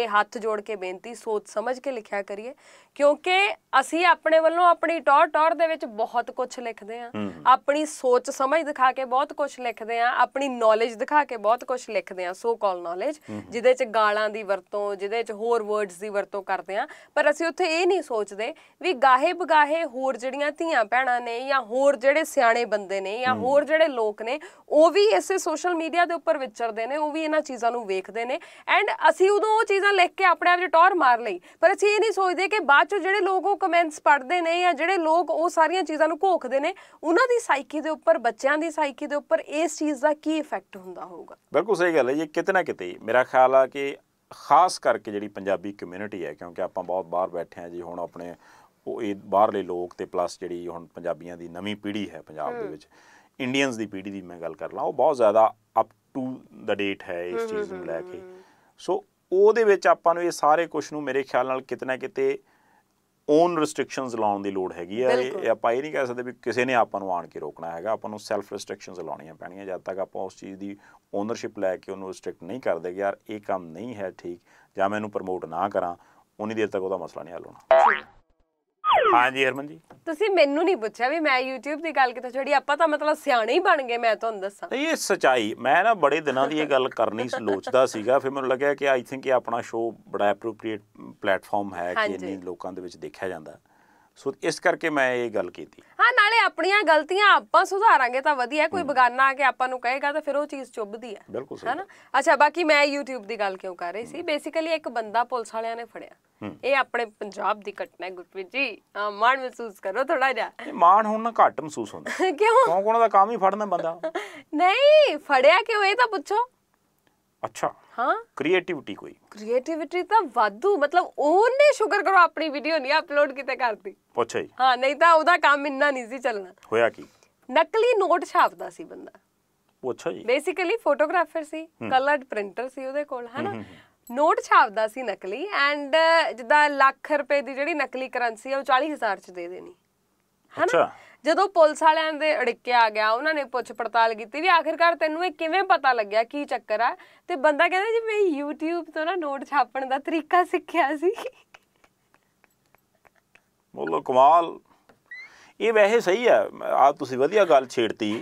ਇਹ ਹੱਥ ਜੋੜ ਕੇ ਬੇਨਤੀ ਸੋਚ ਸਮਝ ਕੇ ਲਿਖਿਆ ਕਰੀਏ ਕਿਉਂਕਿ ਅਸੀਂ ਆਪਣੇ ਵੱਲੋਂ ਆਪਣੀ ਟੌਰ ਟੌਰ ਦੇ ਵਿੱਚ ਬਹੁਤ ਕੁਝ ਲਿਖਦੇ ਆ ਆਪਣੀ ਸੋਚ ਸਮਝ ਦਿਖਾ ਕੇ ਬਹੁਤ ਕੁਝ ਲਿਖਦੇ ਆ ਆਪਣੀ ਨੌਲੇਜ ਦਿਖਾ ਕੇ ਬਹੁਤ ਕੁਝ ਲਿਖਦੇ ਆ ਸੋ ਕਾਲ ਨੌਲੇਜ ਜਿਹਦੇ 'ਚ ਗਾਲਾਂ ਦੀ ਵਰਤੋਂ ਜਿਹਦੇ 'ਚ ਹੋਰ ਵਰਡਸ ਦੀ ਵਰਤੋਂ ਕਰਦੇ ਆ ਪਰ ਅਸੀਂ ਉੱਥੇ ਇਹ ਨਹੀਂ ਸੋਚਦੇ ਵੀ ਗਾਹੇ ਬਗਾਹੇ ਹੋਰ ਜਿਹੜੀਆਂ ਧੀਆਂ ਭੈਣਾਂ ਨੇ ਜਾਂ ਹੋਰ ਜਿਹੜੇ ਸਿਆਣੇ ਬੰਦੇ ਨੇ ਜਾਂ ਹੋਰ ਜਿਹੜੇ ਲੋਕ ਨੇ ਉਹ ਵੀ ਇਸੇ ਸੋਸ਼ਲ ਮੀਡੀਆ ਦੇ ਉੱਪਰ ਵਿਚਰਦੇ ਨੇ ਉਹ ਵੀ ਇਹਨਾਂ ਚੀਜ਼ਾਂ ਨੂੰ ਵੇਖਦੇ ਨੇ ਐਂਡ ਅਸੀਂ ਉਦੋਂ ਉਹ ਚੀਜ਼ ਚੀਜ਼ਾਂ ਲਿਖ ਕੇ ਆਪਣੇ ਆਪ 'ਚ ਟੌਰ ਮਾਰ ਲਈ ਪਰ ਅਸੀਂ ਇਹ ਨਹੀਂ ਸੋਚਦੇ ਕਿ ਬਾਅਦ 'ਚ ਜਿਹੜੇ ਲੋਕ ਉਹ ਕਮੈਂਟਸ ਪੜ੍ਹਦੇ ਨੇ ਜਾਂ ਜਿਹੜੇ ਲੋਕ ਉਹ ਸਾਰੀਆਂ ਚੀਜ਼ਾਂ ਨੂੰ ਘੋਖਦੇ ਨੇ ਉਹਨਾਂ ਦੀ ਸਾਈਕੀ ਦੇ ਉੱਪਰ ਬੱਚਿਆਂ ਦੀ ਸਾਈਕੀ ਦੇ ਉੱਪਰ ਇਸ ਚੀਜ਼ ਦਾ ਕੀ ਇਫੈਕਟ ਹੁੰਦਾ ਹੋਊਗਾ ਬਿਲਕੁਲ ਸਹੀ ਗੱਲ ਹੈ ਜੀ ਕਿਤਨਾ ਕਿਤੇ ਮੇਰਾ ਖਿਆਲ ਆ ਕਿ ਖਾਸ ਕਰਕੇ ਜਿਹੜੀ ਪੰਜਾਬੀ ਕਮਿਊਨਿਟੀ ਹੈ ਕਿਉਂਕਿ ਆਪਾਂ ਬਹੁਤ ਬਾਹਰ ਬੈਠੇ ਆ ਜੀ ਹੁਣ ਆਪਣੇ ਉਹ ਇਹ ਬਾਹਰਲੇ ਲੋਕ ਤੇ ਪਲੱਸ ਜਿਹੜੀ ਹੁਣ ਪੰਜਾਬੀਆਂ ਦੀ ਨਵੀਂ ਪੀੜ੍ਹੀ ਹੈ ਪੰਜਾਬ ਦੇ ਵਿੱਚ ਇੰਡੀਅਨਸ ਦੀ ਪੀੜ੍ਹੀ ਦੀ ਮੈਂ ਗੱਲ ਕਰ ਲਾਂ ਉਹ ਬਹੁਤ ਜ਼ਿਆਦਾ ਅਪ ਟੂ ਦਾ ਡੇਟ ਹੈ ਇਸ ਚੀਜ਼ ਨੂੰ ਲੈ ਕੇ ਸੋ ਉਹਦੇ ਵਿੱਚ ਆਪਾਂ ਨੂੰ ਇਹ ਸਾਰੇ ਕੁਝ ਨੂੰ ਮੇਰੇ ਖਿਆਲ ਨਾਲ ਕਿਤਨਾ ਕਿਤੇ ਓਨ ਰੈਸਟ੍ਰਿਕਸ਼ਨਸ ਲਾਉਣ ਦੀ ਲੋੜ ਹੈਗੀ ਆ ਇਹ ਆਪਾਂ ਇਹ ਨਹੀਂ ਕਹਿ ਸਕਦੇ ਵੀ ਕਿਸੇ ਨੇ ਆਪਾਂ ਨੂੰ ਆਣ ਕੇ ਰੋਕਣਾ ਹੈਗਾ ਆਪਾਂ ਨੂੰ ਸੈਲਫ ਰੈਸਟ੍ਰਿਕਸ਼ਨਸ ਲਾਉਣੀਆਂ ਪੈਣੀਆਂ ਜਦ ਤੱਕ ਆਪਾਂ ਉਸ ਚੀਜ਼ ਦੀ ਓਨਰਸ਼ਿਪ ਲੈ ਕੇ ਉਹਨੂੰ ਰੈਸਟ੍ਰਿਕਟ ਨਹੀਂ ਕਰਦੇ ਯਾਰ ਇਹ ਕੰਮ ਨਹੀਂ ਹੈ ਠੀਕ ਜਾਂ ਮੈਂ ਇਹਨੂੰ ਪ੍ਰਮੋਟ ਨਾ ਕਰਾਂ ਉਨੀ ਦੇਰ ਤੱਕ ਉਹਦਾ ਮਸਲਾ ਨਹੀਂ ਹੱਲ ਹੋਣਾ ਹਾਂਜੀ ਹਰਮਨ ਜੀ ਤੁਸੀਂ ਮੈਨੂੰ ਨਹੀਂ ਪੁੱਛਿਆ ਵੀ ਮੈਂ YouTube ਦੀ ਗੱਲ ਕਿਤੇ ਛੜੀ ਆਪਾਂ ਤਾਂ ਮਤਲਬ ਸਿਆਣੇ ਹੀ ਬਣ ਗਏ ਮੈਂ ਤੁਹਾਨੂੰ ਦੱਸਾਂ ਨਹੀਂ ਇਹ ਸਚਾਈ ਮੈਂ ਨਾ ਬੜੇ ਦਿਨਾਂ ਦੀ ਇਹ ਗੱਲ ਕਰਨੀ ਸੋਚਦਾ ਸੀਗਾ ਫਿਰ ਮੈਨੂੰ ਲੱਗਿਆ ਕਿ ਆਈ ਥਿੰਕ ਇਹ ਆਪਣਾ ਸ਼ੋਅ ਬੜਾ ਐਪਰੋਪ੍ਰੀਏਟ ਪਲੇਟਫਾਰਮ ਹੈ ਕਿ ਇੰਨੇ ਲੋਕਾਂ ਦੇ ਵਿੱਚ ਦੇਖਿਆ ਜਾਂਦਾ ਹੈ ਸੋ ਇਸ ਕਰਕੇ ਮੈਂ ਇਹ ਗੱਲ ਕੀਤੀ ਹਾਂ ਨਾਲੇ ਆਪਣੀਆਂ ਗਲਤੀਆਂ ਆਪਾਂ ਸੁਧਾਰਾਂਗੇ ਤਾਂ ਵਧੀਆ ਕੋਈ ਬਗਾਨਾ ਆ ਕੇ ਆਪਾਂ ਨੂੰ ਕਹੇਗਾ ਤਾਂ ਫਿਰ ਉਹ ਚੀਜ਼ ਚੁੱਭਦੀ ਹੈ ਹੈਨਾ ਅੱਛਾ ਬਾਕੀ ਮੈਂ YouTube ਦੀ ਗੱਲ ਕਿਉਂ ਕਰ ਰਹੀ ਸੀ ਬੇਸਿਕਲੀ ਇੱਕ ਬੰਦਾ ਪੁਲਿਸ ਵਾਲਿਆਂ ਨੇ ਫੜਿਆ ਇਹ ਆਪਣੇ ਪੰਜਾਬ ਦੀ ਘਟਨਾ ਹੈ ਗੁਰਪ੍ਰੀਤ ਜੀ ਮਾਣ ਮਹਿਸੂਸ ਕਰੋ ਥੋੜਾ ਜਿਹਾ ਮਾਣ ਹੁਣ ਨਾ ਘੱਟ ਮਹਿਸੂਸ ਹੁੰਦਾ ਕਿਉਂ ਕੋਣ ਕੋਣ ਦਾ ਕੰਮ ਹੀ ਫੜਨਾ ਬੰਦਾ ਨਹੀਂ ਫੜਿਆ ਕਿਉਂ ਇਹ ਤਾਂ ਪੁੱਛੋ ਅੱਛਾ ਹਾਂ ਕ੍ਰੀਏਟੀਵਿਟੀ ਕੋਈ ਕ੍ਰੀਏਟੀਵਿਟੀ ਤਾਂ ਵਾਧੂ ਮਤਲਬ ਉਹਨੇ ਸ਼ੁਕਰ ਕਰੋ ਆਪਣੀ ਵੀਡੀਓ ਨਹੀਂ ਅਪਲੋਡ ਕਿਤੇ ਕਰਦੀ ਪੁੱਛਿਆ ਹਾਂ ਨਹੀਂ ਤਾਂ ਉਹਦਾ ਕੰਮ ਇੰਨਾ ਨਹੀਂ ਸੀ ਚੱਲਣਾ ਹੋਇਆ ਕੀ ਨਕਲੀ ਨੋਟ ਛਾਪਦਾ ਸੀ ਬੰਦਾ ਅੱਛਾ ਜੀ ਬੇਸਿਕਲੀ ਫੋਟੋਗ੍ਰਾਫਰ ਸੀ ਕਲਰਡ ਪ੍ਰਿੰਟਰ ਸੀ ਉਹਦੇ ਕੋਲ ਹਨਾ ਨੋਟ ਛਾਪਦਾ ਸੀ ਨਕਲੀ ਐਂਡ ਜਿੱਦਾਂ ਲੱਖ ਰੁਪਏ ਦੀ ਜਿਹੜੀ ਨਕਲੀ ਕਰੰਸੀ ਆ ਉਹ 40000 ਚ ਦੇ ਦੇਣੀ ਹਨਾ ਜਦੋਂ ਪੁਲਿਸ ਵਾਲਿਆਂ ਦੇ ਆ ਗਿਆ ਉਹਨਾਂ ਨੇ ਪੁੱਛ ਪੜਤਾਲ ਕੀਤੀ ਵੀ ਆਖਿਰਕਾਰ ਤੈਨੂੰ ਇਹ ਕਿਵੇਂ ਪਤਾ ਲੱਗਿਆ ਕੀ ਚੱਕਰ ਆ ਤੇ ਬੰਦਾ ਕਹਿੰਦਾ ਜੀ ਮੈਂ YouTube ਤੋਂ ਨਾ ਨੋਟ ਛਾਪਣ ਦਾ ਤਰੀਕਾ ਸਿੱਖਿਆ ਸੀ ਬੋਲੋ ਕਮਾਲ ਇਹ ਵੈਸੇ ਸਹੀ ਆ ਆ ਤੁਸੀਂ ਵਧੀਆ ਗੱਲ ਛੇੜਤੀ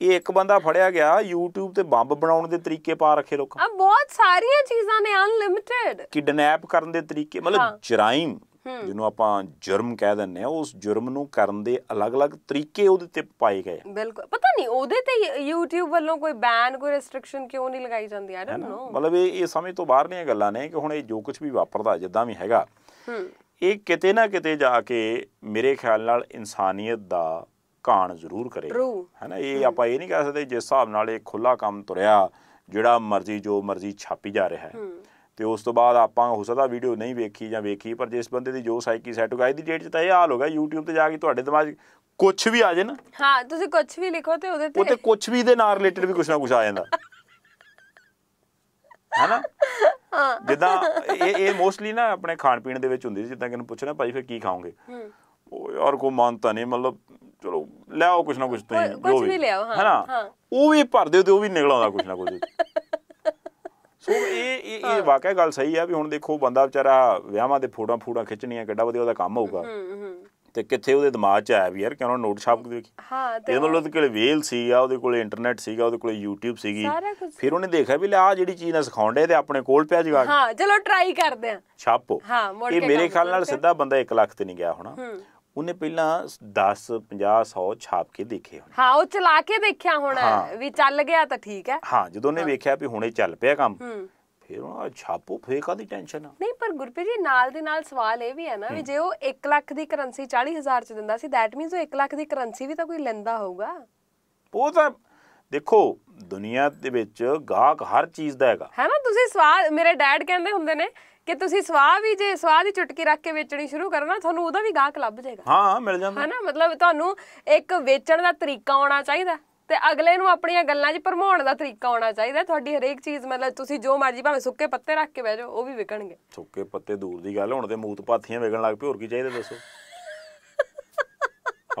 ਇਹ ਇੱਕ ਬੰਦਾ ਫੜਿਆ ਗਿਆ YouTube ਤੇ ਬੰਬ ਬਣਾਉਣ ਦੇ ਤਰੀਕੇ ਪਾ ਰੱਖੇ ਲੋਕਾਂ ਆ ਬਹੁਤ ਸਾਰੀਆਂ ਚੀਜ਼ਾਂ ਨੇ ਅਨਲਿਮਿਟਿਡ ਕਿਡਨੈਪ ਕਰਨ ਦੇ ਤਰੀਕੇ ਮਤਲਬ ਜਰਾਇਮ ਜਿਹਨੂੰ ਆਪਾਂ ਜੁਰਮ ਕਹਿ ਦਿੰਨੇ ਆ ਉਸ ਜੁਰਮ ਨੂੰ ਕਰਨ ਦੇ ਅਲੱਗ-ਅਲੱਗ ਤਰੀਕੇ ਉਹਦੇ ਤੇ ਪਾਏ ਗਏ ਬਿਲਕੁਲ ਪਤਾ ਨਹੀਂ ਉਹਦੇ ਤੇ YouTube ਵੱਲੋਂ ਕੋਈ ਬੈਨ ਕੋਈ ਰੈਸਟ੍ਰਿਕਸ਼ਨ ਕਿਉਂ ਨਹੀਂ ਲਗਾਈ ਜਾਂਦੀ ਆ ਡੋਨਟ ਨੋ ਮਤਲਬ ਇਹ ਇਹ ਸਮੇਂ ਤੋਂ ਬਾਹਰ ਨਹੀਂ ਗੱਲਾਂ ਨੇ ਕਿ ਹੁਣ ਇਹ ਜੋ ਕੁਝ ਵੀ ਵਾਪਰਦਾ ਜਿੱਦਾਂ ਵੀ ਹੈਗਾ ਇਹ ਕਿਤੇ ਨਾ ਕਿਤੇ ਜਾ ਕੇ ਮੇਰੇ ਖਿਆਲ ਨਾਲ ਇਨਸਾਨੀਅਤ ਦਾ ਕਾਣ ਜ਼ਰੂਰ ਕਰੇਗਾ ਹੈਨਾ ਇਹ ਆਪਾਂ ਇਹ ਨਹੀਂ ਕਹਿ ਸਕਦੇ ਜਿਸ ਹਿਸਾਬ ਨਾਲ ਇਹ ਖੁੱਲਾ ਕੰਮ ਤੁਰਿਆ ਜਿਹੜਾ ਮਰਜ਼ੀ ਜੋ ਮਰਜ਼ੀ ਛਾਪੀ ਜਾ ਰਿਹਾ ਹੈ ਤੇ ਉਸ ਤੋਂ ਬਾਅਦ ਆਪਾਂ ਹੋ ਸਕਦਾ ਵੀਡੀਓ ਨਹੀਂ ਵੇਖੀ ਜਾਂ ਵੇਖੀ ਪਰ ਜਿਸ ਬੰਦੇ ਦੀ ਜੋ ਸਾਈਕੀ ਸੈਟ ਹੋ ਗਈ ਦੀ ਡੇਟ 'ਚ ਤਾਂ ਇਹ ਹਾਲ ਹੋ ਗਿਆ YouTube ਤੇ ਜਾ ਕੇ ਤੁਹਾਡੇ ਦਿਮਾਗ ਕੁਝ ਵੀ ਆ ਜੇ ਨਾ ਹਾਂ ਤੁਸੀਂ ਕੁਝ ਵੀ ਲਿਖੋ ਤੇ ਉਹਦੇ ਤੇ ਉਹਤੇ ਕੁਝ ਵੀ ਦੇ ਨਾਲ ਰਿਲੇਟਡ ਵੀ ਕੁਝ ਨਾ ਕੁਝ ਆ ਜਾਂਦਾ ਹੈਨਾ ਹਾਂ ਜਿੱਦਾਂ ਇਹ ਇਹ ਮੋਸਟਲੀ ਨਾ ਆਪਣੇ ਖਾਣ ਪੀਣ ਦੇ ਵਿੱਚ ਹੁੰਦੀ ਸੀ ਜਿੱਦਾਂ ਕਿ ਇਹਨੂੰ ਪੁੱਛਣਾ ਭਾਈ ਫਿਰ ਕੀ ਖਾਓਗੇ ਉਹ ਯਾਰ ਕੋ ਮੰਨਤਾ ਨਹੀਂ ਮਤਲਬ ਚਲੋ ਲੈ ਆਓ ਕੁਝ ਨਾ ਕੁਝ ਤੁਸੀਂ ਜੋ ਵੀ ਕੁਝ ਵੀ ਲੈ ਆਓ ਹਾਂ ਹੈਨਾ ਉਹ ਵੀ ਭਰ ਦਿਓ ਤੇ ਉਹ ਵੀ ਨਿਕਲ ਆਉਂਦਾ ਕੁਝ ਨਾ ਕੁਝ ਸੋ ਇਹ ਇਹ ਇਹ ਵਾਕਿਆ ਗੱਲ ਸਹੀ ਆ ਵੀ ਹੁਣ ਦੇਖੋ ਬੰਦਾ ਵਿਚਾਰਾ ਵਿਆਹਾਂ ਦੇ ਫੋਟੋਆਂ ਫੋਟੋਆਂ ਖਿੱਚਣੀਆਂ ਕਿੱਡਾ ਵਧੀਆ ਉਹਦਾ ਕੰਮ ਹੋਊਗਾ ਤੇ ਕਿੱਥੇ ਉਹਦੇ ਦਿਮਾਗ 'ਚ ਆਇਆ ਵੀ ਯਾਰ ਕਿ ਉਹਨਾਂ ਨੋਟ ਛਾਪ ਕੇ ਦੇਖੀ ਹਾਂ ਤੇ ਉਹਦੇ ਕੋਲ ਵੇਲ ਸੀ ਆ ਉਹਦੇ ਕੋਲ ਇੰਟਰਨੈਟ ਸੀਗਾ ਉਹਦੇ ਕੋਲ YouTube ਸੀਗੀ ਫਿਰ ਉਹਨੇ ਦੇਖਿਆ ਵੀ ਲੈ ਆ ਜਿਹੜੀ ਚੀਜ਼ ਨਾ ਸਿਖਾਉਂਦੇ ਤੇ ਆਪਣੇ ਕੋਲ ਪਿਆ ਜਗਾ ਹਾਂ ਚਲੋ ਟਰਾਈ ਕਰਦੇ ਆ ਛਾਪੋ ਹਾਂ ਇਹ ਮੇਰੇ ਖਿਆਲ ਨਾਲ ਸਿੱਧਾ ਬੰਦਾ 1 ਲੱਖ ਤੇ ਨਹੀਂ ਗਿਆ ਹੋਣਾ ਉਹਨੇ ਪਹਿਲਾਂ 10 50 100 ਛਾਪ ਕੇ ਦੇਖੇ ਹੁਣ ਹਾਂ ਉਹ ਚਲਾ ਕੇ ਦੇਖਿਆ ਹੁਣ ਵੀ ਚੱਲ ਗਿਆ ਤਾਂ ਠੀਕ ਹੈ ਹਾਂ ਜਦੋਂ ਉਹਨੇ ਵੇਖਿਆ ਵੀ ਹੁਣੇ ਚੱਲ ਪਿਆ ਕੰਮ ਫਿਰ ਉਹ ਛਾਪੋ ਫੇਕਾ ਦੀ ਟੈਨਸ਼ਨ ਆ ਨਹੀਂ ਪਰ ਗੁਰਪ੍ਰੀਤ ਜੀ ਨਾਲ ਦੇ ਨਾਲ ਸਵਾਲ ਇਹ ਵੀ ਹੈ ਨਾ ਵੀ ਜੇ ਉਹ 1 ਲੱਖ ਦੀ ਕਰੰਸੀ 40000 ਚ ਦਿੰਦਾ ਸੀ ਥੈਟ ਮੀਨਸ ਉਹ 1 ਲੱਖ ਦੀ ਕਰੰਸੀ ਵੀ ਤਾਂ ਕੋਈ ਲੈਂਦਾ ਹੋਊਗਾ ਉਹ ਤਾਂ ਦੇਖੋ ਦੁਨੀਆ ਦੇ ਵਿੱਚ ਗਾਹਕ ਹਰ ਚੀਜ਼ ਦਾ ਹੈਗਾ ਹੈ ਨਾ ਤੁਸੀਂ ਸਵਾਲ ਮੇਰੇ ਡੈਡ ਕਹਿੰਦੇ ਹੁੰਦੇ ਨੇ ਕਿ ਤੁਸੀਂ ਸਵਾਹ ਵੀ ਜੇ ਸਵਾਹ ਦੀ ਚੁਟਕੀ ਰੱਖ ਕੇ ਵੇਚਣੀ ਸ਼ੁਰੂ ਕਰੋ ਨਾ ਤੁਹਾਨੂੰ ਉਹਦਾ ਵੀ ਗਾਹਕ ਲੱਭ ਜਾਏਗਾ ਹਾਂ ਮਿਲ ਜਾਂਦਾ ਹੈ ਨਾ ਮਤਲਬ ਤੁਹਾਨੂੰ ਇੱਕ ਵੇਚਣ ਦਾ ਤਰੀਕਾ ਆਉਣਾ ਚਾਹੀਦਾ ਤੇ ਅਗਲੇ ਨੂੰ ਆਪਣੀਆਂ ਗੱਲਾਂ 'ਚ ਭਰਮਾਉਣ ਦਾ ਤਰੀਕਾ ਆਉਣਾ ਚਾਹੀਦਾ ਤੁਹਾਡੀ ਹਰੇਕ ਚੀਜ਼ ਮਤਲਬ ਤੁਸੀਂ ਜੋ ਮਰਜ਼ੀ ਭਾਵੇਂ ਸੁੱਕੇ ਪੱਤੇ ਰੱਖ ਕੇ ਬਹਿ ਜਾਓ ਉਹ ਵੀ ਵਿਕਣਗੇ ਸੁੱਕੇ ਪੱਤੇ ਦੂਰ ਦੀ ਗੱਲ ਹੁਣ ਤੇ ਮੂਤ ਪਾਥੀਆਂ ਵਿਕਣ ਲੱਗ ਪਈ ਹੋਰ ਕੀ ਚਾਹੀਦਾ ਦੱਸੋ